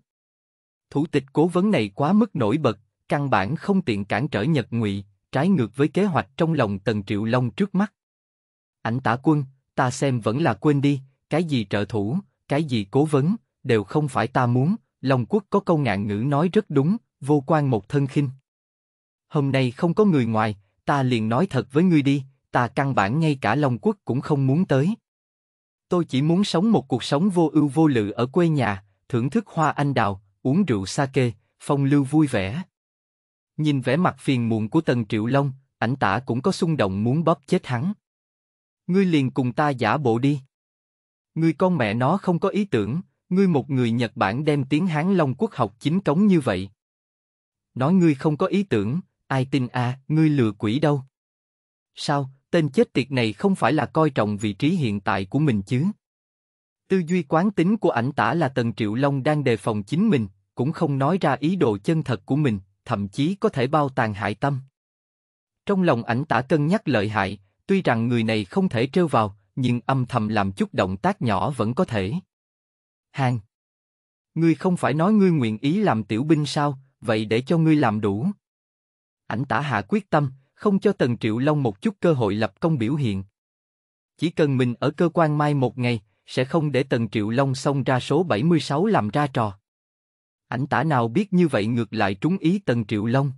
thủ tịch cố vấn này quá mức nổi bật, căn bản không tiện cản trở Nhật Ngụy, trái ngược với kế hoạch trong lòng Tần Triệu Long trước mắt. Ảnh tả quân, ta xem vẫn là quên đi, cái gì trợ thủ, cái gì cố vấn, đều không phải ta muốn, Long Quốc có câu ngạn ngữ nói rất đúng, vô quan một thân khinh. Hôm nay không có người ngoài, ta liền nói thật với ngươi đi, ta căn bản ngay cả Long Quốc cũng không muốn tới. Tôi chỉ muốn sống một cuộc sống vô ưu vô lự ở quê nhà, thưởng thức hoa anh đào, uống rượu sake, phong lưu vui vẻ. Nhìn vẻ mặt phiền muộn của Tần Triệu Long, ảnh tả cũng có xung động muốn bóp chết hắn. Ngươi liền cùng ta giả bộ đi. Ngươi con mẹ nó không có ý tưởng, ngươi một người Nhật Bản đem tiếng Hán Long quốc học chính cống như vậy. Nói ngươi không có ý tưởng, ai tin à, ngươi lừa quỷ đâu. Sao, tên chết tiệt này không phải là coi trọng vị trí hiện tại của mình chứ? Tư duy quán tính của ảnh tả là Tần Triệu Long đang đề phòng chính mình, cũng không nói ra ý đồ chân thật của mình, thậm chí có thể bao tàn hại tâm. Trong lòng ảnh tả cân nhắc lợi hại, tuy rằng người này không thể trêu vào, nhưng âm thầm làm chút động tác nhỏ vẫn có thể. Hàng! Ngươi không phải nói ngươi nguyện ý làm tiểu binh sao, vậy để cho ngươi làm đủ. Ảnh tả hạ quyết tâm, không cho Tần Triệu Long một chút cơ hội lập công biểu hiện. Chỉ cần mình ở cơ quan mai một ngày, sẽ không để Tần Triệu Long xông ra số 76 làm ra trò. Ảnh tả nào biết như vậy ngược lại trúng ý Tần Triệu Long.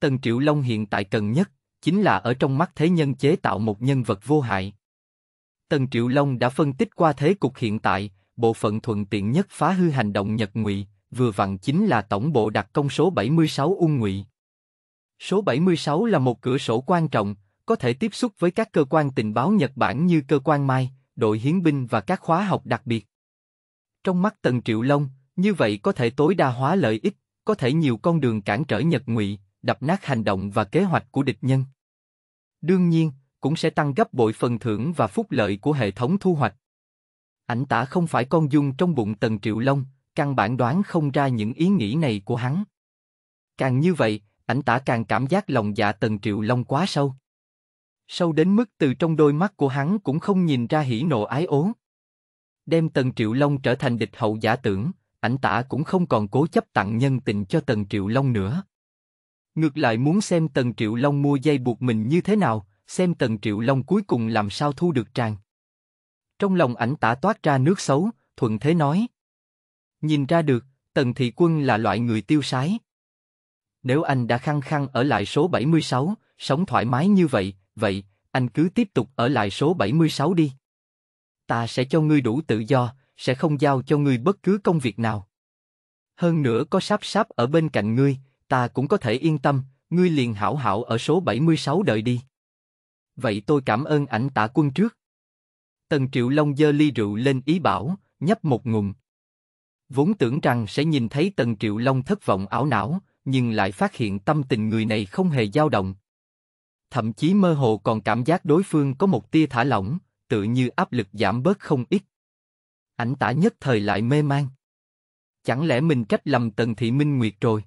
Tần Triệu Long hiện tại cần nhất, chính là ở trong mắt thế nhân chế tạo một nhân vật vô hại. Tần Triệu Long đã phân tích qua thế cục hiện tại, bộ phận thuận tiện nhất phá hư hành động Nhật Ngụy, vừa vặn chính là tổng bộ đặt công số 76 Ung Ngụy. Số 76 là một cửa sổ quan trọng, có thể tiếp xúc với các cơ quan tình báo Nhật Bản như cơ quan Mai, đội hiến binh và các khóa học đặc biệt. Trong mắt Tần Triệu Long, như vậy có thể tối đa hóa lợi ích, có thể nhiều con đường cản trở Nhật Ngụy, đập nát hành động và kế hoạch của địch nhân. Đương nhiên, cũng sẽ tăng gấp bội phần thưởng và phúc lợi của hệ thống thu hoạch. Ảnh tả không phải con dung trong bụng Tần Triệu Long, căn bản đoán không ra những ý nghĩ này của hắn. Càng như vậy, ảnh tả càng cảm giác lòng dạ Tần Triệu Long quá sâu. Sâu đến mức từ trong đôi mắt của hắn cũng không nhìn ra hỉ nộ ái ố. Đem Tần Triệu Long trở thành địch hậu giả tưởng, ảnh tả cũng không còn cố chấp tặng nhân tình cho Tần Triệu Long nữa. Ngược lại muốn xem Tần Triệu Long mua dây buộc mình như thế nào, xem Tần Triệu Long cuối cùng làm sao thu được tràng. Trong lòng ảnh tả toát ra nước xấu, thuận thế nói. Nhìn ra được, Tần Thị Quân là loại người tiêu sái. Nếu anh đã khăng khăng ở lại số 76, sống thoải mái như vậy, vậy, anh cứ tiếp tục ở lại số 76 đi. Ta sẽ cho ngươi đủ tự do, sẽ không giao cho ngươi bất cứ công việc nào. Hơn nữa có sáp sáp ở bên cạnh ngươi, ta cũng có thể yên tâm, ngươi liền hảo hảo ở số 76 đợi đi. Vậy tôi cảm ơn ảnh tạ quân trước. Tần Triệu Long dơ ly rượu lên ý bảo, nhấp một ngụm. Vốn tưởng rằng sẽ nhìn thấy Tần Triệu Long thất vọng ảo não, nhưng lại phát hiện tâm tình người này không hề dao động thậm chí mơ hồ còn cảm giác đối phương có một tia thả lỏng, tự như áp lực giảm bớt không ít. Ảnh tả nhất thời lại mê man. Chẳng lẽ mình cách lầm Tần Thị Minh Nguyệt rồi?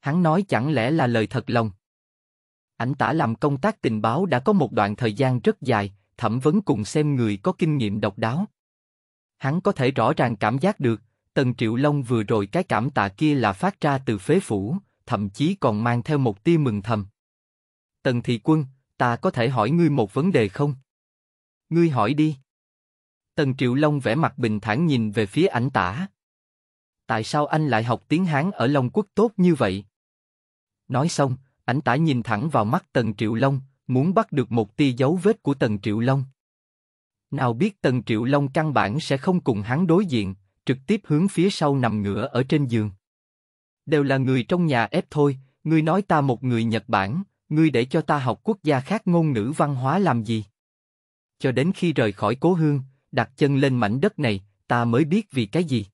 Hắn nói chẳng lẽ là lời thật lòng. Ảnh tả làm công tác tình báo đã có một đoạn thời gian rất dài, thẩm vấn cùng xem người có kinh nghiệm độc đáo. Hắn có thể rõ ràng cảm giác được, Tần Triệu Long vừa rồi cái cảm tạ kia là phát ra từ phế phủ, thậm chí còn mang theo một tia mừng thầm. Tần Thị Quân, ta có thể hỏi ngươi một vấn đề không? Ngươi hỏi đi. Tần Triệu Long vẻ mặt bình thản nhìn về phía ảnh tả. Tại sao anh lại học tiếng Hán ở Long Quốc tốt như vậy? Nói xong, ảnh tả nhìn thẳng vào mắt Tần Triệu Long, muốn bắt được một tia dấu vết của Tần Triệu Long. Nào biết Tần Triệu Long căn bản sẽ không cùng hắn đối diện, trực tiếp hướng phía sau nằm ngửa ở trên giường. Đều là người trong nhà ép thôi, ngươi nói ta một người Nhật Bản, ngươi để cho ta học quốc gia khác ngôn ngữ văn hóa làm gì? Cho đến khi rời khỏi cố hương, đặt chân lên mảnh đất này, ta mới biết vì cái gì.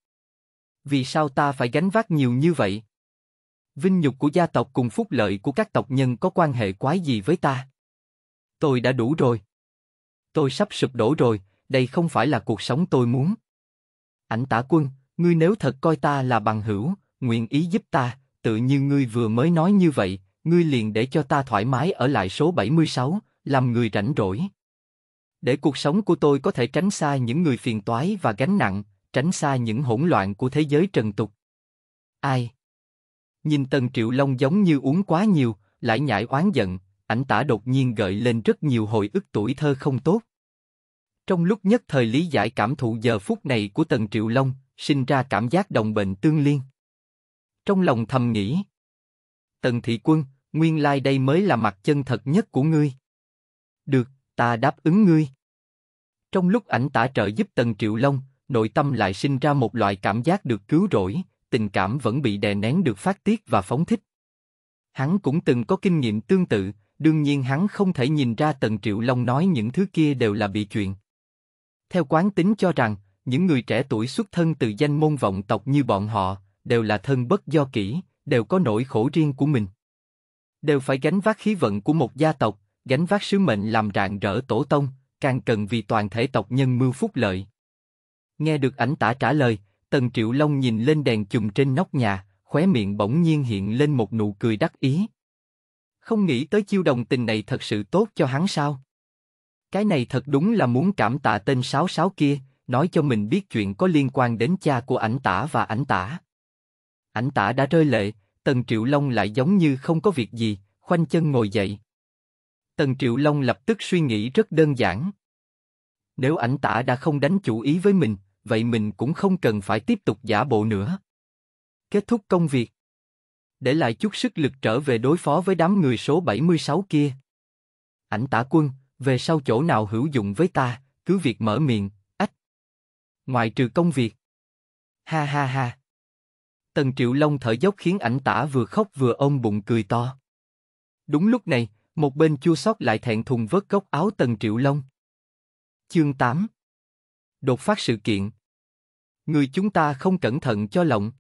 Vì sao ta phải gánh vác nhiều như vậy? Vinh nhục của gia tộc cùng phúc lợi của các tộc nhân có quan hệ quái gì với ta? Tôi đã đủ rồi. Tôi sắp sụp đổ rồi, đây không phải là cuộc sống tôi muốn. Ảnh tả quân, ngươi nếu thật coi ta là bằng hữu, nguyện ý giúp ta, tự như ngươi vừa mới nói như vậy, ngươi liền để cho ta thoải mái ở lại số 76, làm người rảnh rỗi. Để cuộc sống của tôi có thể tránh xa những người phiền toái và gánh nặng, tránh xa những hỗn loạn của thế giới trần tục. Ai? Nhìn Tần Triệu Long giống như uống quá nhiều, lại nhảy oán giận, ảnh tả đột nhiên gợi lên rất nhiều hồi ức tuổi thơ không tốt. Trong lúc nhất thời lý giải cảm thụ giờ phút này của Tần Triệu Long, sinh ra cảm giác đồng bệnh tương liên. Trong lòng thầm nghĩ, Tần Thị Quân, nguyên lai like đây mới là mặt chân thật nhất của ngươi. Được, ta đáp ứng ngươi. Trong lúc ảnh tả trợ giúp Tần Triệu Long, nội tâm lại sinh ra một loại cảm giác được cứu rỗi, tình cảm vẫn bị đè nén được phát tiết và phóng thích. Hắn cũng từng có kinh nghiệm tương tự, đương nhiên hắn không thể nhìn ra Tần Triệu Long nói những thứ kia đều là bị chuyện. Theo quán tính cho rằng, những người trẻ tuổi xuất thân từ danh môn vọng tộc như bọn họ, đều là thân bất do kỹ, đều có nỗi khổ riêng của mình đều phải gánh vác khí vận của một gia tộc, gánh vác sứ mệnh làm rạng rỡ tổ tông, càng cần vì toàn thể tộc nhân mưu phúc lợi. Nghe được ảnh tả trả lời, Tần Triệu Long nhìn lên đèn chùm trên nóc nhà, khóe miệng bỗng nhiên hiện lên một nụ cười đắc ý. Không nghĩ tới chiêu đồng tình này thật sự tốt cho hắn sao? Cái này thật đúng là muốn cảm tạ tên sáu sáu kia, nói cho mình biết chuyện có liên quan đến cha của ảnh tả và ảnh tả. Ảnh tả đã rơi lệ, Tần Triệu Long lại giống như không có việc gì, khoanh chân ngồi dậy. Tần Triệu Long lập tức suy nghĩ rất đơn giản. Nếu ảnh tả đã không đánh chủ ý với mình, vậy mình cũng không cần phải tiếp tục giả bộ nữa. Kết thúc công việc. Để lại chút sức lực trở về đối phó với đám người số 76 kia. Ảnh tả quân, về sau chỗ nào hữu dụng với ta, cứ việc mở miệng, ách. Ngoại trừ công việc. Ha ha ha. Tần Triệu Long thở dốc khiến ảnh tả vừa khóc vừa ôm bụng cười to. Đúng lúc này, một bên chua sót lại thẹn thùng vớt cốc áo Tần Triệu Long. Chương 8 Đột phát sự kiện Người chúng ta không cẩn thận cho lộng.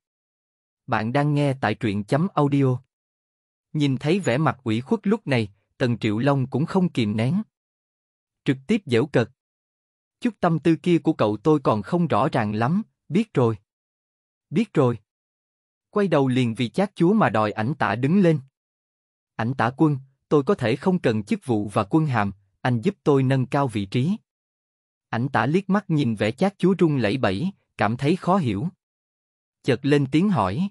Bạn đang nghe tại truyện chấm audio. Nhìn thấy vẻ mặt ủy khuất lúc này, Tần Triệu Long cũng không kìm nén. Trực tiếp dễu cợt. Chút tâm tư kia của cậu tôi còn không rõ ràng lắm, biết rồi. Biết rồi quay đầu liền vì chát chúa mà đòi ảnh tả đứng lên. Ảnh tả quân, tôi có thể không cần chức vụ và quân hàm, anh giúp tôi nâng cao vị trí. Ảnh tả liếc mắt nhìn vẻ chát chúa rung lẩy bẩy, cảm thấy khó hiểu. Chợt lên tiếng hỏi.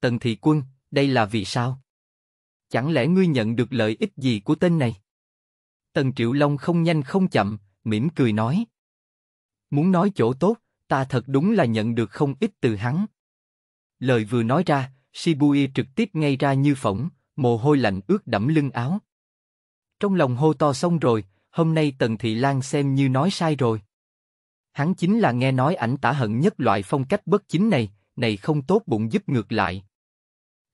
Tần thị quân, đây là vì sao? Chẳng lẽ ngươi nhận được lợi ích gì của tên này? Tần Triệu Long không nhanh không chậm, mỉm cười nói. Muốn nói chỗ tốt, ta thật đúng là nhận được không ít từ hắn. Lời vừa nói ra, Shibuya trực tiếp ngay ra như phỏng, mồ hôi lạnh ướt đẫm lưng áo. Trong lòng hô to xong rồi, hôm nay Tần Thị Lan xem như nói sai rồi. Hắn chính là nghe nói ảnh tả hận nhất loại phong cách bất chính này, này không tốt bụng giúp ngược lại.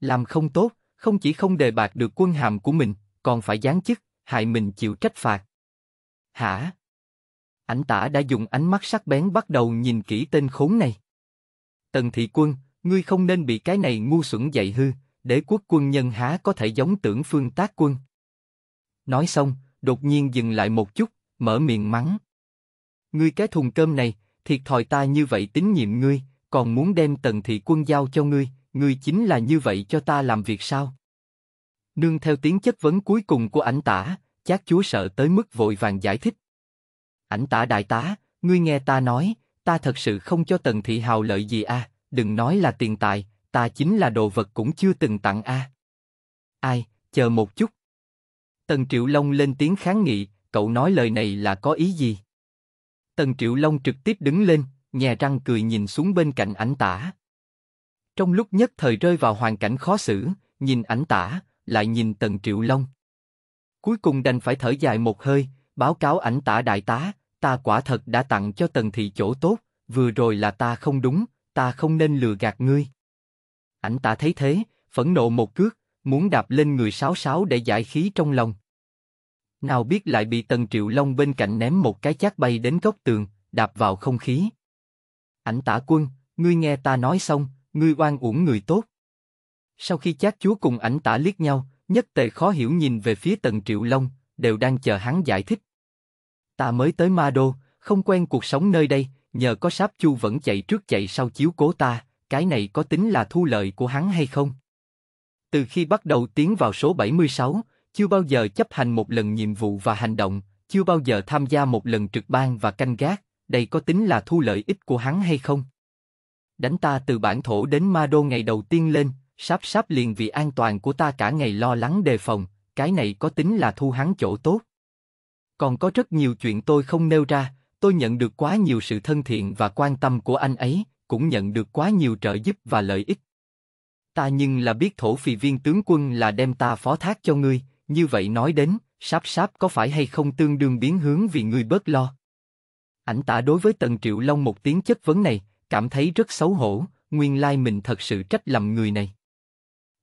Làm không tốt, không chỉ không đề bạc được quân hàm của mình, còn phải gián chức, hại mình chịu trách phạt. Hả? Ảnh tả đã dùng ánh mắt sắc bén bắt đầu nhìn kỹ tên khốn này. Tần Thị Quân, ngươi không nên bị cái này ngu xuẩn dạy hư, để quốc quân nhân há có thể giống tưởng phương tác quân. Nói xong, đột nhiên dừng lại một chút, mở miệng mắng. Ngươi cái thùng cơm này, thiệt thòi ta như vậy tín nhiệm ngươi, còn muốn đem tần thị quân giao cho ngươi, ngươi chính là như vậy cho ta làm việc sao? Nương theo tiếng chất vấn cuối cùng của ảnh tả, chát chúa sợ tới mức vội vàng giải thích. Ảnh tả đại tá, ngươi nghe ta nói, ta thật sự không cho tần thị hào lợi gì à, đừng nói là tiền tài, ta chính là đồ vật cũng chưa từng tặng a. À. Ai, chờ một chút. Tần Triệu Long lên tiếng kháng nghị, cậu nói lời này là có ý gì? Tần Triệu Long trực tiếp đứng lên, nhè răng cười nhìn xuống bên cạnh ảnh tả. Trong lúc nhất thời rơi vào hoàn cảnh khó xử, nhìn ảnh tả, lại nhìn Tần Triệu Long. Cuối cùng đành phải thở dài một hơi, báo cáo ảnh tả đại tá, ta quả thật đã tặng cho Tần Thị chỗ tốt, vừa rồi là ta không đúng, ta không nên lừa gạt ngươi. Ảnh tả thấy thế, phẫn nộ một cước, muốn đạp lên người sáo sáo để giải khí trong lòng. Nào biết lại bị Tần Triệu Long bên cạnh ném một cái chát bay đến góc tường, đạp vào không khí. Ảnh tả quân, ngươi nghe ta nói xong, ngươi oan uổng người tốt. Sau khi chát chúa cùng ảnh tả liếc nhau, nhất tề khó hiểu nhìn về phía Tần Triệu Long, đều đang chờ hắn giải thích. Ta mới tới Ma Đô, không quen cuộc sống nơi đây, nhờ có sáp chu vẫn chạy trước chạy sau chiếu cố ta, cái này có tính là thu lợi của hắn hay không? Từ khi bắt đầu tiến vào số 76, chưa bao giờ chấp hành một lần nhiệm vụ và hành động, chưa bao giờ tham gia một lần trực ban và canh gác, đây có tính là thu lợi ích của hắn hay không? Đánh ta từ bản thổ đến Ma Đô ngày đầu tiên lên, sáp sáp liền vì an toàn của ta cả ngày lo lắng đề phòng, cái này có tính là thu hắn chỗ tốt. Còn có rất nhiều chuyện tôi không nêu ra, tôi nhận được quá nhiều sự thân thiện và quan tâm của anh ấy, cũng nhận được quá nhiều trợ giúp và lợi ích. Ta nhưng là biết thổ phì viên tướng quân là đem ta phó thác cho ngươi, như vậy nói đến, sáp sáp có phải hay không tương đương biến hướng vì ngươi bớt lo. Ảnh tả đối với Tần Triệu Long một tiếng chất vấn này, cảm thấy rất xấu hổ, nguyên lai mình thật sự trách lầm người này.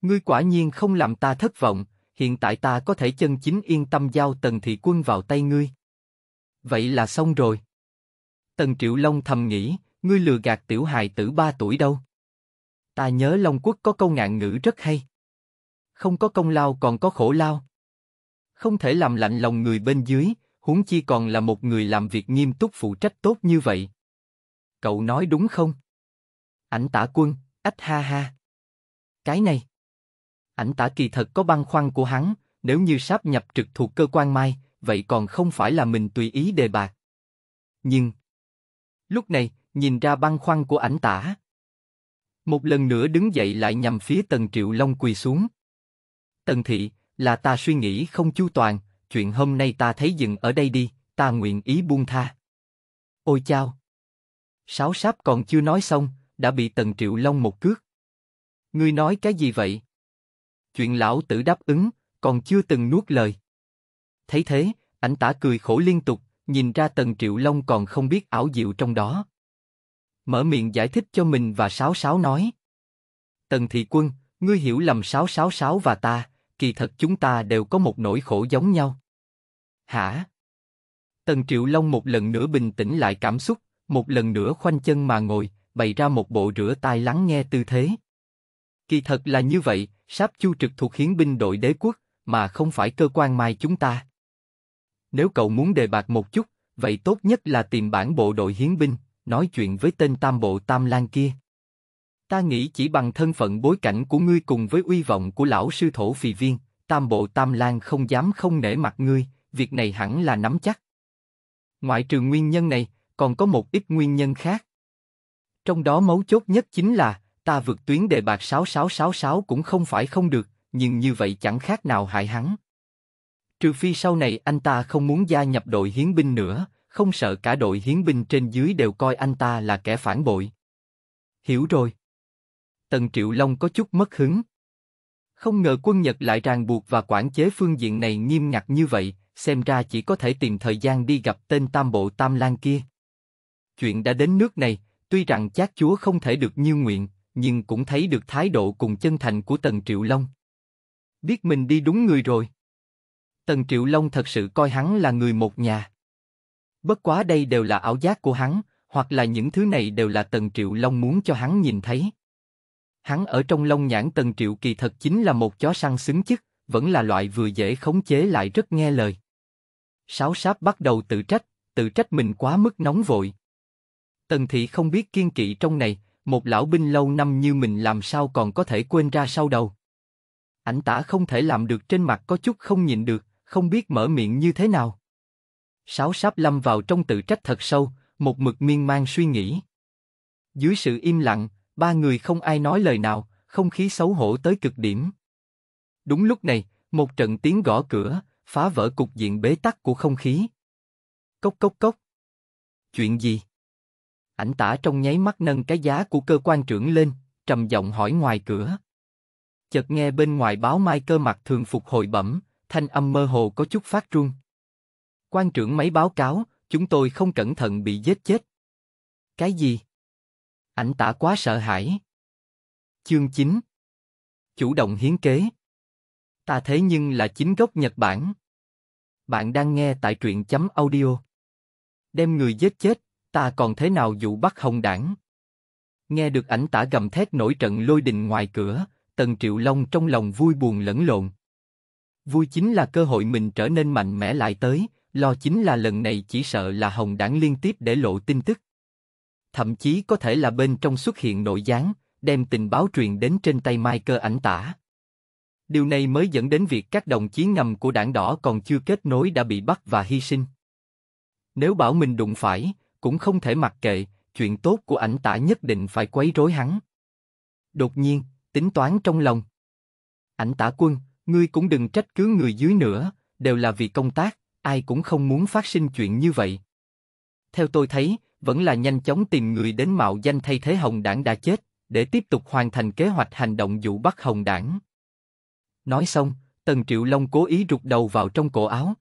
Ngươi quả nhiên không làm ta thất vọng, hiện tại ta có thể chân chính yên tâm giao Tần Thị Quân vào tay ngươi. Vậy là xong rồi. Tần Triệu Long thầm nghĩ, ngươi lừa gạt tiểu hài tử ba tuổi đâu. Ta nhớ Long Quốc có câu ngạn ngữ rất hay. Không có công lao còn có khổ lao. Không thể làm lạnh lòng người bên dưới, huống chi còn là một người làm việc nghiêm túc phụ trách tốt như vậy. Cậu nói đúng không? Ảnh tả quân, ách ha ha. Cái này. Ảnh tả kỳ thật có băng khoăn của hắn, nếu như sáp nhập trực thuộc cơ quan mai, vậy còn không phải là mình tùy ý đề bạc. Nhưng, Lúc này, nhìn ra băng khoăn của ảnh tả. Một lần nữa đứng dậy lại nhằm phía Tần Triệu Long quỳ xuống. Tần Thị, là ta suy nghĩ không chu toàn, chuyện hôm nay ta thấy dừng ở đây đi, ta nguyện ý buông tha. Ôi chao! Sáu sáp còn chưa nói xong, đã bị Tần Triệu Long một cước. Ngươi nói cái gì vậy? Chuyện lão tử đáp ứng, còn chưa từng nuốt lời. Thấy thế, ảnh tả cười khổ liên tục, nhìn ra Tần Triệu Long còn không biết ảo diệu trong đó. Mở miệng giải thích cho mình và Sáu Sáu nói. Tần Thị Quân, ngươi hiểu lầm Sáu Sáu Sáu và ta, kỳ thật chúng ta đều có một nỗi khổ giống nhau. Hả? Tần Triệu Long một lần nữa bình tĩnh lại cảm xúc, một lần nữa khoanh chân mà ngồi, bày ra một bộ rửa tai lắng nghe tư thế. Kỳ thật là như vậy, Sáp Chu trực thuộc hiến binh đội đế quốc, mà không phải cơ quan mai chúng ta. Nếu cậu muốn đề bạc một chút, vậy tốt nhất là tìm bản bộ đội hiến binh, nói chuyện với tên tam bộ tam lang kia. Ta nghĩ chỉ bằng thân phận bối cảnh của ngươi cùng với uy vọng của lão sư thổ phì viên, tam bộ tam lang không dám không nể mặt ngươi, việc này hẳn là nắm chắc. Ngoại trừ nguyên nhân này, còn có một ít nguyên nhân khác. Trong đó mấu chốt nhất chính là, ta vượt tuyến đề bạc 6666 cũng không phải không được, nhưng như vậy chẳng khác nào hại hắn. Trừ phi sau này anh ta không muốn gia nhập đội hiến binh nữa, không sợ cả đội hiến binh trên dưới đều coi anh ta là kẻ phản bội. Hiểu rồi. Tần Triệu Long có chút mất hứng. Không ngờ quân Nhật lại ràng buộc và quản chế phương diện này nghiêm ngặt như vậy, xem ra chỉ có thể tìm thời gian đi gặp tên tam bộ tam lan kia. Chuyện đã đến nước này, tuy rằng chát chúa không thể được như nguyện, nhưng cũng thấy được thái độ cùng chân thành của Tần Triệu Long. Biết mình đi đúng người rồi. Tần Triệu Long thật sự coi hắn là người một nhà. Bất quá đây đều là ảo giác của hắn, hoặc là những thứ này đều là Tần Triệu Long muốn cho hắn nhìn thấy. Hắn ở trong Long nhãn Tần Triệu kỳ thật chính là một chó săn xứng chức, vẫn là loại vừa dễ khống chế lại rất nghe lời. Sáu sáp bắt đầu tự trách, tự trách mình quá mức nóng vội. Tần Thị không biết kiên kỵ trong này, một lão binh lâu năm như mình làm sao còn có thể quên ra sau đầu. Ảnh tả không thể làm được trên mặt có chút không nhìn được, không biết mở miệng như thế nào. Sáu sáp lâm vào trong tự trách thật sâu, một mực miên man suy nghĩ. Dưới sự im lặng, ba người không ai nói lời nào, không khí xấu hổ tới cực điểm. Đúng lúc này, một trận tiếng gõ cửa, phá vỡ cục diện bế tắc của không khí. Cốc cốc cốc. Chuyện gì? Ảnh tả trong nháy mắt nâng cái giá của cơ quan trưởng lên, trầm giọng hỏi ngoài cửa. Chợt nghe bên ngoài báo mai cơ mặt thường phục hồi bẩm, thanh âm mơ hồ có chút phát run. Quan trưởng máy báo cáo, chúng tôi không cẩn thận bị giết chết. Cái gì? Ảnh tả quá sợ hãi. Chương 9 Chủ động hiến kế Ta thế nhưng là chính gốc Nhật Bản. Bạn đang nghe tại truyện chấm audio. Đem người giết chết, ta còn thế nào dụ bắt hồng đảng? Nghe được ảnh tả gầm thét nổi trận lôi đình ngoài cửa, Tần Triệu Long trong lòng vui buồn lẫn lộn. Vui chính là cơ hội mình trở nên mạnh mẽ lại tới, lo chính là lần này chỉ sợ là Hồng Đảng liên tiếp để lộ tin tức. Thậm chí có thể là bên trong xuất hiện nội gián, đem tình báo truyền đến trên tay Mai Cơ ảnh tả. Điều này mới dẫn đến việc các đồng chí ngầm của đảng đỏ còn chưa kết nối đã bị bắt và hy sinh. Nếu bảo mình đụng phải, cũng không thể mặc kệ, chuyện tốt của ảnh tả nhất định phải quấy rối hắn. Đột nhiên, tính toán trong lòng. Ảnh tả quân, Ngươi cũng đừng trách cứ người dưới nữa, đều là vì công tác, ai cũng không muốn phát sinh chuyện như vậy. Theo tôi thấy, vẫn là nhanh chóng tìm người đến mạo danh thay thế Hồng Đảng đã chết, để tiếp tục hoàn thành kế hoạch hành động dụ bắt Hồng Đảng. Nói xong, Tần Triệu Long cố ý rụt đầu vào trong cổ áo.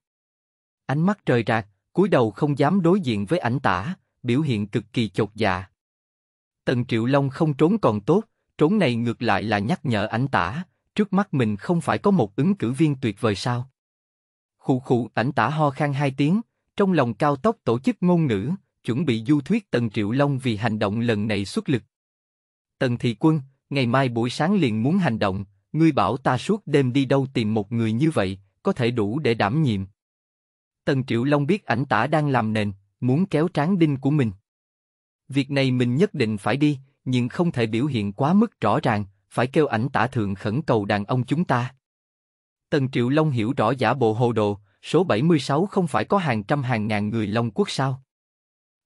Ánh mắt trời rạc, cúi đầu không dám đối diện với ảnh tả, biểu hiện cực kỳ chột dạ. Tần Triệu Long không trốn còn tốt, trốn này ngược lại là nhắc nhở ảnh tả, trước mắt mình không phải có một ứng cử viên tuyệt vời sao? Khụ khụ ảnh tả ho khan hai tiếng, trong lòng cao tốc tổ chức ngôn ngữ, chuẩn bị du thuyết Tần Triệu Long vì hành động lần này xuất lực. Tần Thị Quân, ngày mai buổi sáng liền muốn hành động, ngươi bảo ta suốt đêm đi đâu tìm một người như vậy, có thể đủ để đảm nhiệm. Tần Triệu Long biết ảnh tả đang làm nền, muốn kéo tráng đinh của mình. Việc này mình nhất định phải đi, nhưng không thể biểu hiện quá mức rõ ràng, phải kêu ảnh tả thượng khẩn cầu đàn ông chúng ta. Tần Triệu Long hiểu rõ giả bộ hồ đồ, số 76 không phải có hàng trăm hàng ngàn người Long Quốc sao?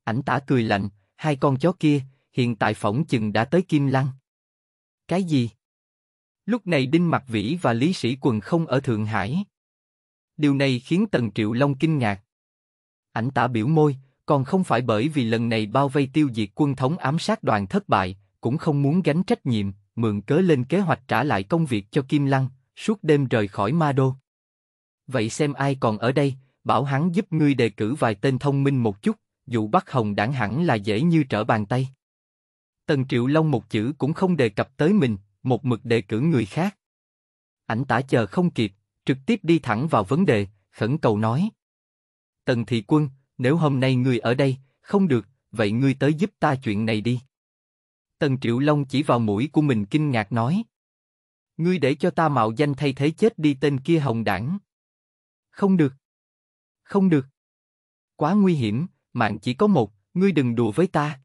Ảnh tả cười lạnh, hai con chó kia, hiện tại phỏng chừng đã tới Kim Lăng. Cái gì? Lúc này Đinh Mặc Vĩ và Lý Sĩ Quần không ở Thượng Hải. Điều này khiến Tần Triệu Long kinh ngạc. Ảnh tả biểu môi, còn không phải bởi vì lần này bao vây tiêu diệt quân thống ám sát đoàn thất bại, cũng không muốn gánh trách nhiệm, mượn cớ lên kế hoạch trả lại công việc cho Kim Lăng, suốt đêm rời khỏi Ma Đô. Vậy xem ai còn ở đây, bảo hắn giúp ngươi đề cử vài tên thông minh một chút, dụ Bắc Hồng đảng hẳn là dễ như trở bàn tay. Tần Triệu Long một chữ cũng không đề cập tới mình, một mực đề cử người khác. Ảnh tả chờ không kịp, trực tiếp đi thẳng vào vấn đề, khẩn cầu nói. Tần Thị Quân, nếu hôm nay ngươi ở đây, không được, vậy ngươi tới giúp ta chuyện này đi. Tần Triệu Long chỉ vào mũi của mình kinh ngạc nói. Ngươi để cho ta mạo danh thay thế chết đi tên kia hồng đảng. Không được. Không được. Quá nguy hiểm, mạng chỉ có một, ngươi đừng đùa với ta.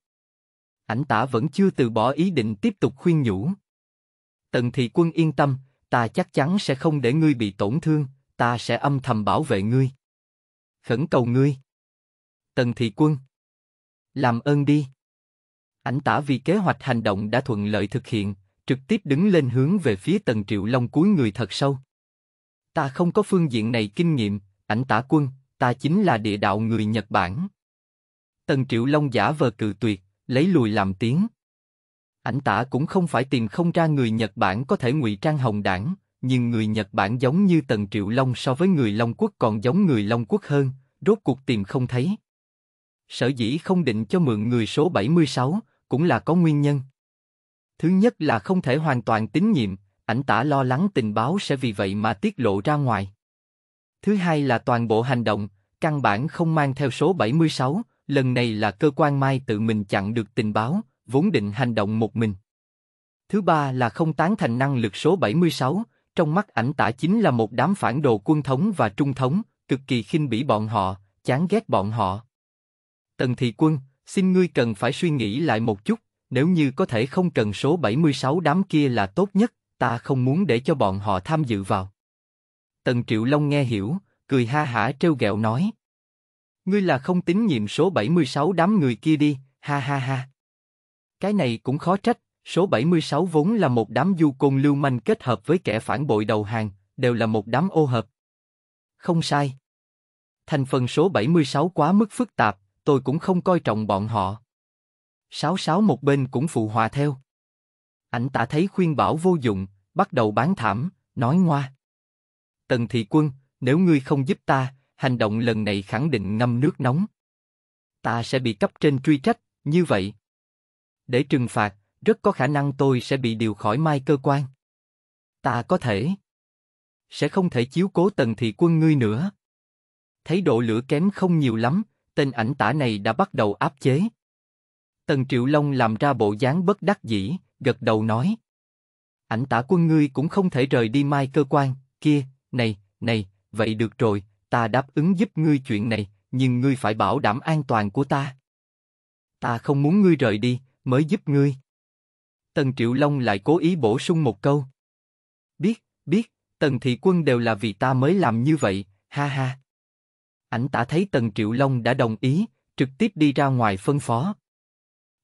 Ảnh tả vẫn chưa từ bỏ ý định tiếp tục khuyên nhủ. Tần Thị Quân yên tâm, ta chắc chắn sẽ không để ngươi bị tổn thương, ta sẽ âm thầm bảo vệ ngươi. Khẩn cầu ngươi. Tần Thị Quân. Làm ơn đi. Ảnh tả vì kế hoạch hành động đã thuận lợi thực hiện, trực tiếp đứng lên hướng về phía Tần Triệu Long cuối người thật sâu. Ta không có phương diện này kinh nghiệm, ảnh tả quân, ta chính là địa đạo người Nhật Bản. Tần Triệu Long giả vờ cự tuyệt, lấy lùi làm tiếng. Ảnh tả cũng không phải tìm không ra người Nhật Bản có thể ngụy trang hồng đảng, nhưng người Nhật Bản giống như Tần Triệu Long so với người Long Quốc còn giống người Long Quốc hơn, rốt cuộc tìm không thấy. Sở dĩ không định cho mượn người số 76, cũng là có nguyên nhân. Thứ nhất là không thể hoàn toàn tín nhiệm, ảnh tả lo lắng tình báo sẽ vì vậy mà tiết lộ ra ngoài. Thứ hai là toàn bộ hành động, căn bản không mang theo số 76, lần này là cơ quan Mai tự mình chặn được tình báo, vốn định hành động một mình. Thứ ba là không tán thành năng lực số 76, trong mắt ảnh tả chính là một đám phản đồ quân thống và trung thống, cực kỳ khinh bỉ bọn họ, chán ghét bọn họ. Tần Thị Quân, xin ngươi cần phải suy nghĩ lại một chút, nếu như có thể không cần số 76 đám kia là tốt nhất, ta không muốn để cho bọn họ tham dự vào. Tần Triệu Long nghe hiểu, cười ha hả trêu ghẹo nói. Ngươi là không tín nhiệm số 76 đám người kia đi, ha ha ha. Cái này cũng khó trách, số 76 vốn là một đám du côn lưu manh kết hợp với kẻ phản bội đầu hàng, đều là một đám ô hợp. Không sai. Thành phần số 76 quá mức phức tạp, tôi cũng không coi trọng bọn họ. Sáu sáu một bên cũng phụ hòa theo. Ảnh tả thấy khuyên bảo vô dụng, bắt đầu bán thảm, nói ngoa. Tần thị quân, nếu ngươi không giúp ta, hành động lần này khẳng định ngâm nước nóng. Ta sẽ bị cấp trên truy trách, như vậy. Để trừng phạt, rất có khả năng tôi sẽ bị điều khỏi mai cơ quan. Ta có thể. Sẽ không thể chiếu cố tần thị quân ngươi nữa. Thấy độ lửa kém không nhiều lắm, tên ảnh tả này đã bắt đầu áp chế. Tần Triệu Long làm ra bộ dáng bất đắc dĩ, gật đầu nói. Ảnh tả quân ngươi cũng không thể rời đi mai cơ quan, kia, này, này, vậy được rồi, ta đáp ứng giúp ngươi chuyện này, nhưng ngươi phải bảo đảm an toàn của ta. Ta không muốn ngươi rời đi, mới giúp ngươi. Tần Triệu Long lại cố ý bổ sung một câu. Biết, biết, Tần Thị Quân đều là vì ta mới làm như vậy, ha ha. Ảnh tả thấy Tần Triệu Long đã đồng ý, trực tiếp đi ra ngoài phân phó.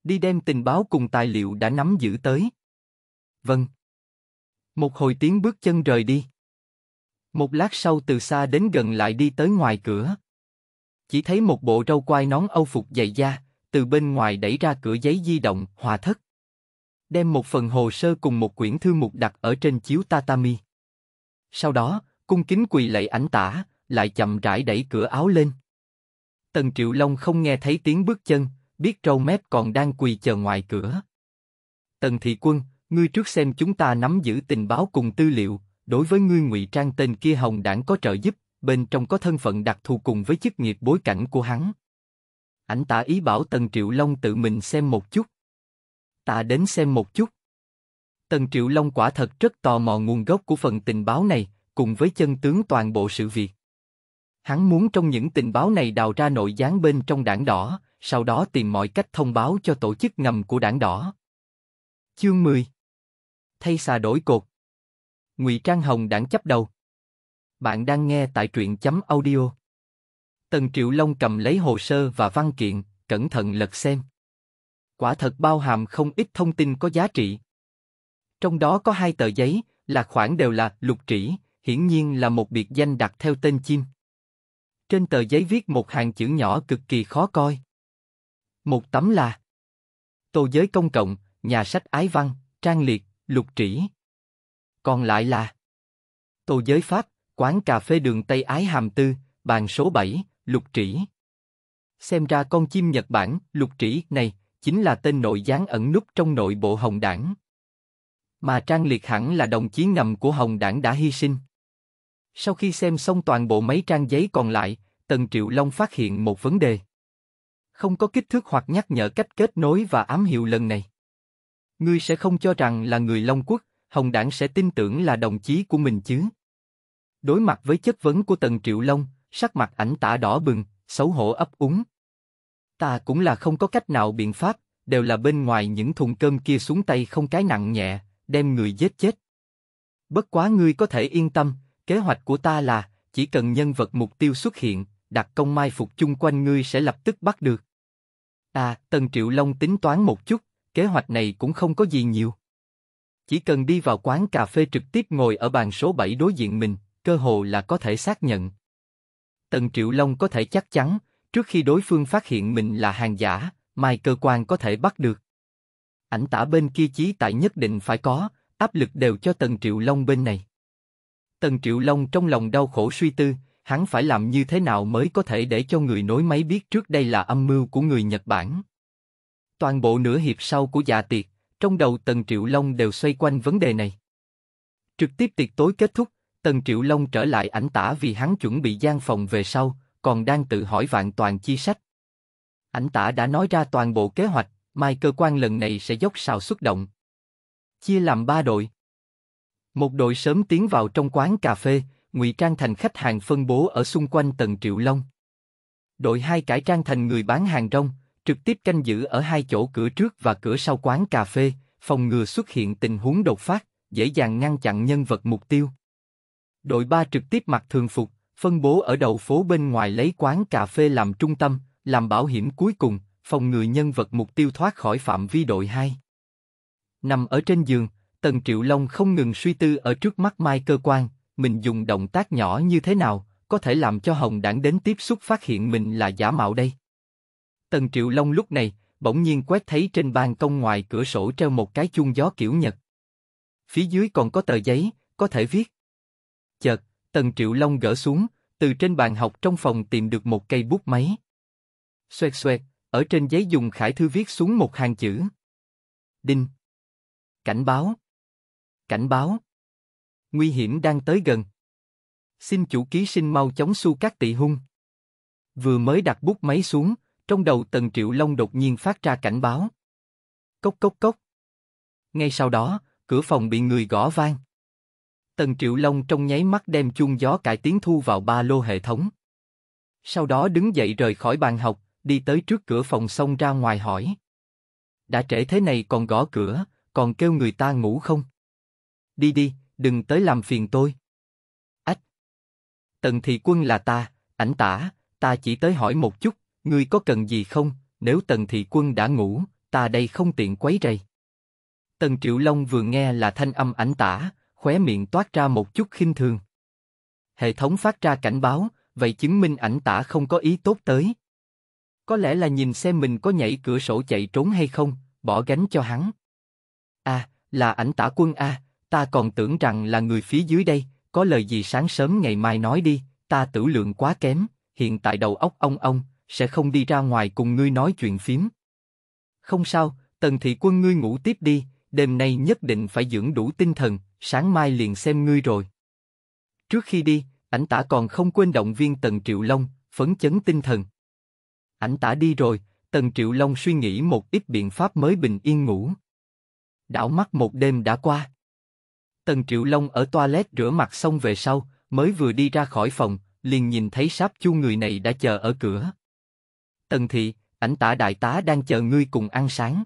Đi đem tình báo cùng tài liệu đã nắm giữ tới. Vâng. Một hồi tiếng bước chân rời đi. Một lát sau từ xa đến gần lại đi tới ngoài cửa. Chỉ thấy một bộ râu quai nón âu phục dày da, từ bên ngoài đẩy ra cửa giấy di động, hòa thất. Đem một phần hồ sơ cùng một quyển thư mục đặt ở trên chiếu tatami. Sau đó, cung kính quỳ lạy ảnh tả, lại chậm rãi đẩy cửa áo lên. Tần Triệu Long không nghe thấy tiếng bước chân, biết trâu mép còn đang quỳ chờ ngoài cửa. Tần Thị Quân, ngươi trước xem chúng ta nắm giữ tình báo cùng tư liệu, đối với ngươi ngụy trang tên kia hồng đảng có trợ giúp, bên trong có thân phận đặc thù cùng với chức nghiệp bối cảnh của hắn. Ảnh tả ý bảo Tần Triệu Long tự mình xem một chút. Ta đến xem một chút. Tần Triệu Long quả thật rất tò mò nguồn gốc của phần tình báo này, cùng với chân tướng toàn bộ sự việc. Hắn muốn trong những tình báo này đào ra nội gián bên trong đảng đỏ, sau đó tìm mọi cách thông báo cho tổ chức ngầm của đảng đỏ. Chương 10 Thay xà đổi cột Ngụy Trang Hồng đảng chấp đầu Bạn đang nghe tại truyện chấm audio Tần Triệu Long cầm lấy hồ sơ và văn kiện, cẩn thận lật xem. Quả thật bao hàm không ít thông tin có giá trị. Trong đó có hai tờ giấy, là khoản đều là lục trĩ, hiển nhiên là một biệt danh đặt theo tên chim. Trên tờ giấy viết một hàng chữ nhỏ cực kỳ khó coi. Một tấm là Tô giới công cộng, nhà sách ái văn, trang liệt, lục trĩ. Còn lại là Tô giới Pháp, quán cà phê đường Tây Ái Hàm Tư, bàn số 7, lục trĩ. Xem ra con chim Nhật Bản, lục trĩ này, chính là tên nội gián ẩn núp trong nội bộ Hồng Đảng. Mà Trang Liệt hẳn là đồng chí ngầm của Hồng Đảng đã hy sinh. Sau khi xem xong toàn bộ mấy trang giấy còn lại, Tần Triệu Long phát hiện một vấn đề. Không có kích thước hoặc nhắc nhở cách kết nối và ám hiệu lần này. Ngươi sẽ không cho rằng là người Long Quốc, Hồng Đảng sẽ tin tưởng là đồng chí của mình chứ. Đối mặt với chất vấn của Tần Triệu Long, sắc mặt ảnh tả đỏ bừng, xấu hổ ấp úng. Ta cũng là không có cách nào biện pháp, đều là bên ngoài những thùng cơm kia xuống tay không cái nặng nhẹ, đem người giết chết. Bất quá ngươi có thể yên tâm, Kế hoạch của ta là, chỉ cần nhân vật mục tiêu xuất hiện, đặt công mai phục chung quanh ngươi sẽ lập tức bắt được. À, Tần Triệu Long tính toán một chút, kế hoạch này cũng không có gì nhiều. Chỉ cần đi vào quán cà phê trực tiếp ngồi ở bàn số 7 đối diện mình, cơ hồ là có thể xác nhận. Tần Triệu Long có thể chắc chắn, trước khi đối phương phát hiện mình là hàng giả, mai cơ quan có thể bắt được. Ảnh tả bên kia chí tại nhất định phải có, áp lực đều cho Tần Triệu Long bên này. Tần Triệu Long trong lòng đau khổ suy tư, hắn phải làm như thế nào mới có thể để cho người nối máy biết trước đây là âm mưu của người Nhật Bản. Toàn bộ nửa hiệp sau của dạ tiệc, trong đầu Tần Triệu Long đều xoay quanh vấn đề này. Trực tiếp tiệc tối kết thúc, Tần Triệu Long trở lại ảnh tả vì hắn chuẩn bị gian phòng về sau, còn đang tự hỏi vạn toàn chi sách. Ảnh tả đã nói ra toàn bộ kế hoạch, mai cơ quan lần này sẽ dốc sào xuất động. Chia làm ba đội. Một đội sớm tiến vào trong quán cà phê, ngụy trang thành khách hàng phân bố ở xung quanh tầng Triệu Long. Đội hai cải trang thành người bán hàng rong, trực tiếp canh giữ ở hai chỗ cửa trước và cửa sau quán cà phê, phòng ngừa xuất hiện tình huống đột phát, dễ dàng ngăn chặn nhân vật mục tiêu. Đội ba trực tiếp mặc thường phục, phân bố ở đầu phố bên ngoài lấy quán cà phê làm trung tâm, làm bảo hiểm cuối cùng, phòng ngừa nhân vật mục tiêu thoát khỏi phạm vi đội 2. Nằm ở trên giường, Tần Triệu Long không ngừng suy tư ở trước mắt Mai Cơ Quan, mình dùng động tác nhỏ như thế nào, có thể làm cho Hồng Đảng đến tiếp xúc phát hiện mình là giả mạo đây. Tần Triệu Long lúc này, bỗng nhiên quét thấy trên ban công ngoài cửa sổ treo một cái chuông gió kiểu Nhật. Phía dưới còn có tờ giấy, có thể viết. Chợt, Tần Triệu Long gỡ xuống, từ trên bàn học trong phòng tìm được một cây bút máy. Xoẹt xoẹt, ở trên giấy dùng khải thư viết xuống một hàng chữ. Đinh. Cảnh báo. Cảnh báo. Nguy hiểm đang tới gần. Xin chủ ký sinh mau chóng su các tị hung. Vừa mới đặt bút máy xuống, trong đầu Tần Triệu Long đột nhiên phát ra cảnh báo. Cốc cốc cốc. Ngay sau đó, cửa phòng bị người gõ vang. Tần Triệu Long trong nháy mắt đem chung gió cải tiến thu vào ba lô hệ thống. Sau đó đứng dậy rời khỏi bàn học, đi tới trước cửa phòng xông ra ngoài hỏi. Đã trễ thế này còn gõ cửa, còn kêu người ta ngủ không? đi đi, đừng tới làm phiền tôi. Ách! Tần thị quân là ta, ảnh tả, ta chỉ tới hỏi một chút, ngươi có cần gì không, nếu tần thị quân đã ngủ, ta đây không tiện quấy rầy. Tần Triệu Long vừa nghe là thanh âm ảnh tả, khóe miệng toát ra một chút khinh thường. Hệ thống phát ra cảnh báo, vậy chứng minh ảnh tả không có ý tốt tới. Có lẽ là nhìn xem mình có nhảy cửa sổ chạy trốn hay không, bỏ gánh cho hắn. À, là ảnh tả quân a, à, ta còn tưởng rằng là người phía dưới đây, có lời gì sáng sớm ngày mai nói đi, ta tử lượng quá kém, hiện tại đầu óc ông ông, sẽ không đi ra ngoài cùng ngươi nói chuyện phím. Không sao, tần thị quân ngươi ngủ tiếp đi, đêm nay nhất định phải dưỡng đủ tinh thần, sáng mai liền xem ngươi rồi. Trước khi đi, ảnh tả còn không quên động viên tần triệu long, phấn chấn tinh thần. Ảnh tả đi rồi, tần triệu long suy nghĩ một ít biện pháp mới bình yên ngủ. Đảo mắt một đêm đã qua. Tần Triệu Long ở toilet rửa mặt xong về sau, mới vừa đi ra khỏi phòng, liền nhìn thấy sáp chu người này đã chờ ở cửa. Tần Thị, ảnh tả đại tá đang chờ ngươi cùng ăn sáng.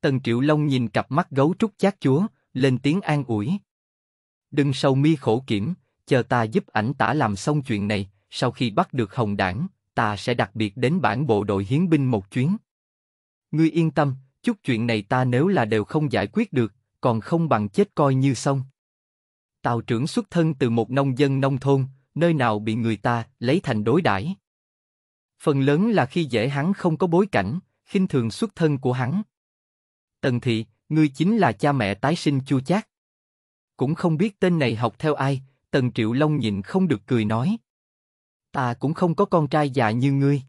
Tần Triệu Long nhìn cặp mắt gấu trúc chát chúa, lên tiếng an ủi. Đừng sâu mi khổ kiểm, chờ ta giúp ảnh tả làm xong chuyện này, sau khi bắt được hồng đảng, ta sẽ đặc biệt đến bản bộ đội hiến binh một chuyến. Ngươi yên tâm, chút chuyện này ta nếu là đều không giải quyết được, còn không bằng chết coi như xong. Tào trưởng xuất thân từ một nông dân nông thôn, nơi nào bị người ta lấy thành đối đãi. Phần lớn là khi dễ hắn không có bối cảnh, khinh thường xuất thân của hắn. Tần thị, ngươi chính là cha mẹ tái sinh chu chát. Cũng không biết tên này học theo ai, Tần Triệu Long nhịn không được cười nói. Ta cũng không có con trai già như ngươi.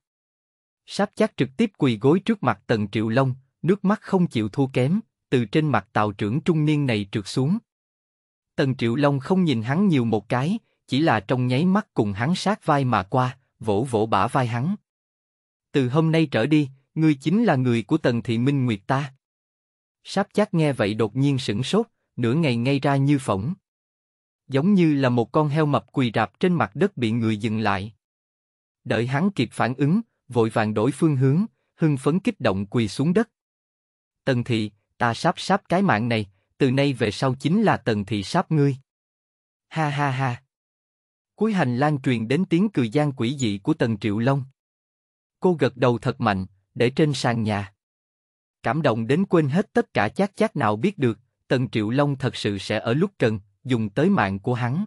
Sáp chắc trực tiếp quỳ gối trước mặt Tần Triệu Long, nước mắt không chịu thua kém, từ trên mặt tàu trưởng trung niên này trượt xuống. Tần Triệu Long không nhìn hắn nhiều một cái, chỉ là trong nháy mắt cùng hắn sát vai mà qua, vỗ vỗ bả vai hắn. Từ hôm nay trở đi, ngươi chính là người của Tần Thị Minh Nguyệt ta. Sáp chắc nghe vậy đột nhiên sững sốt, nửa ngày ngay ra như phỏng. Giống như là một con heo mập quỳ rạp trên mặt đất bị người dừng lại. Đợi hắn kịp phản ứng, vội vàng đổi phương hướng, hưng phấn kích động quỳ xuống đất. Tần Thị, ta sắp sắp cái mạng này, từ nay về sau chính là tần thị sắp ngươi. Ha ha ha. Cuối hành lang truyền đến tiếng cười gian quỷ dị của tần triệu long. Cô gật đầu thật mạnh, để trên sàn nhà. Cảm động đến quên hết tất cả chát chát nào biết được, tần triệu long thật sự sẽ ở lúc cần, dùng tới mạng của hắn.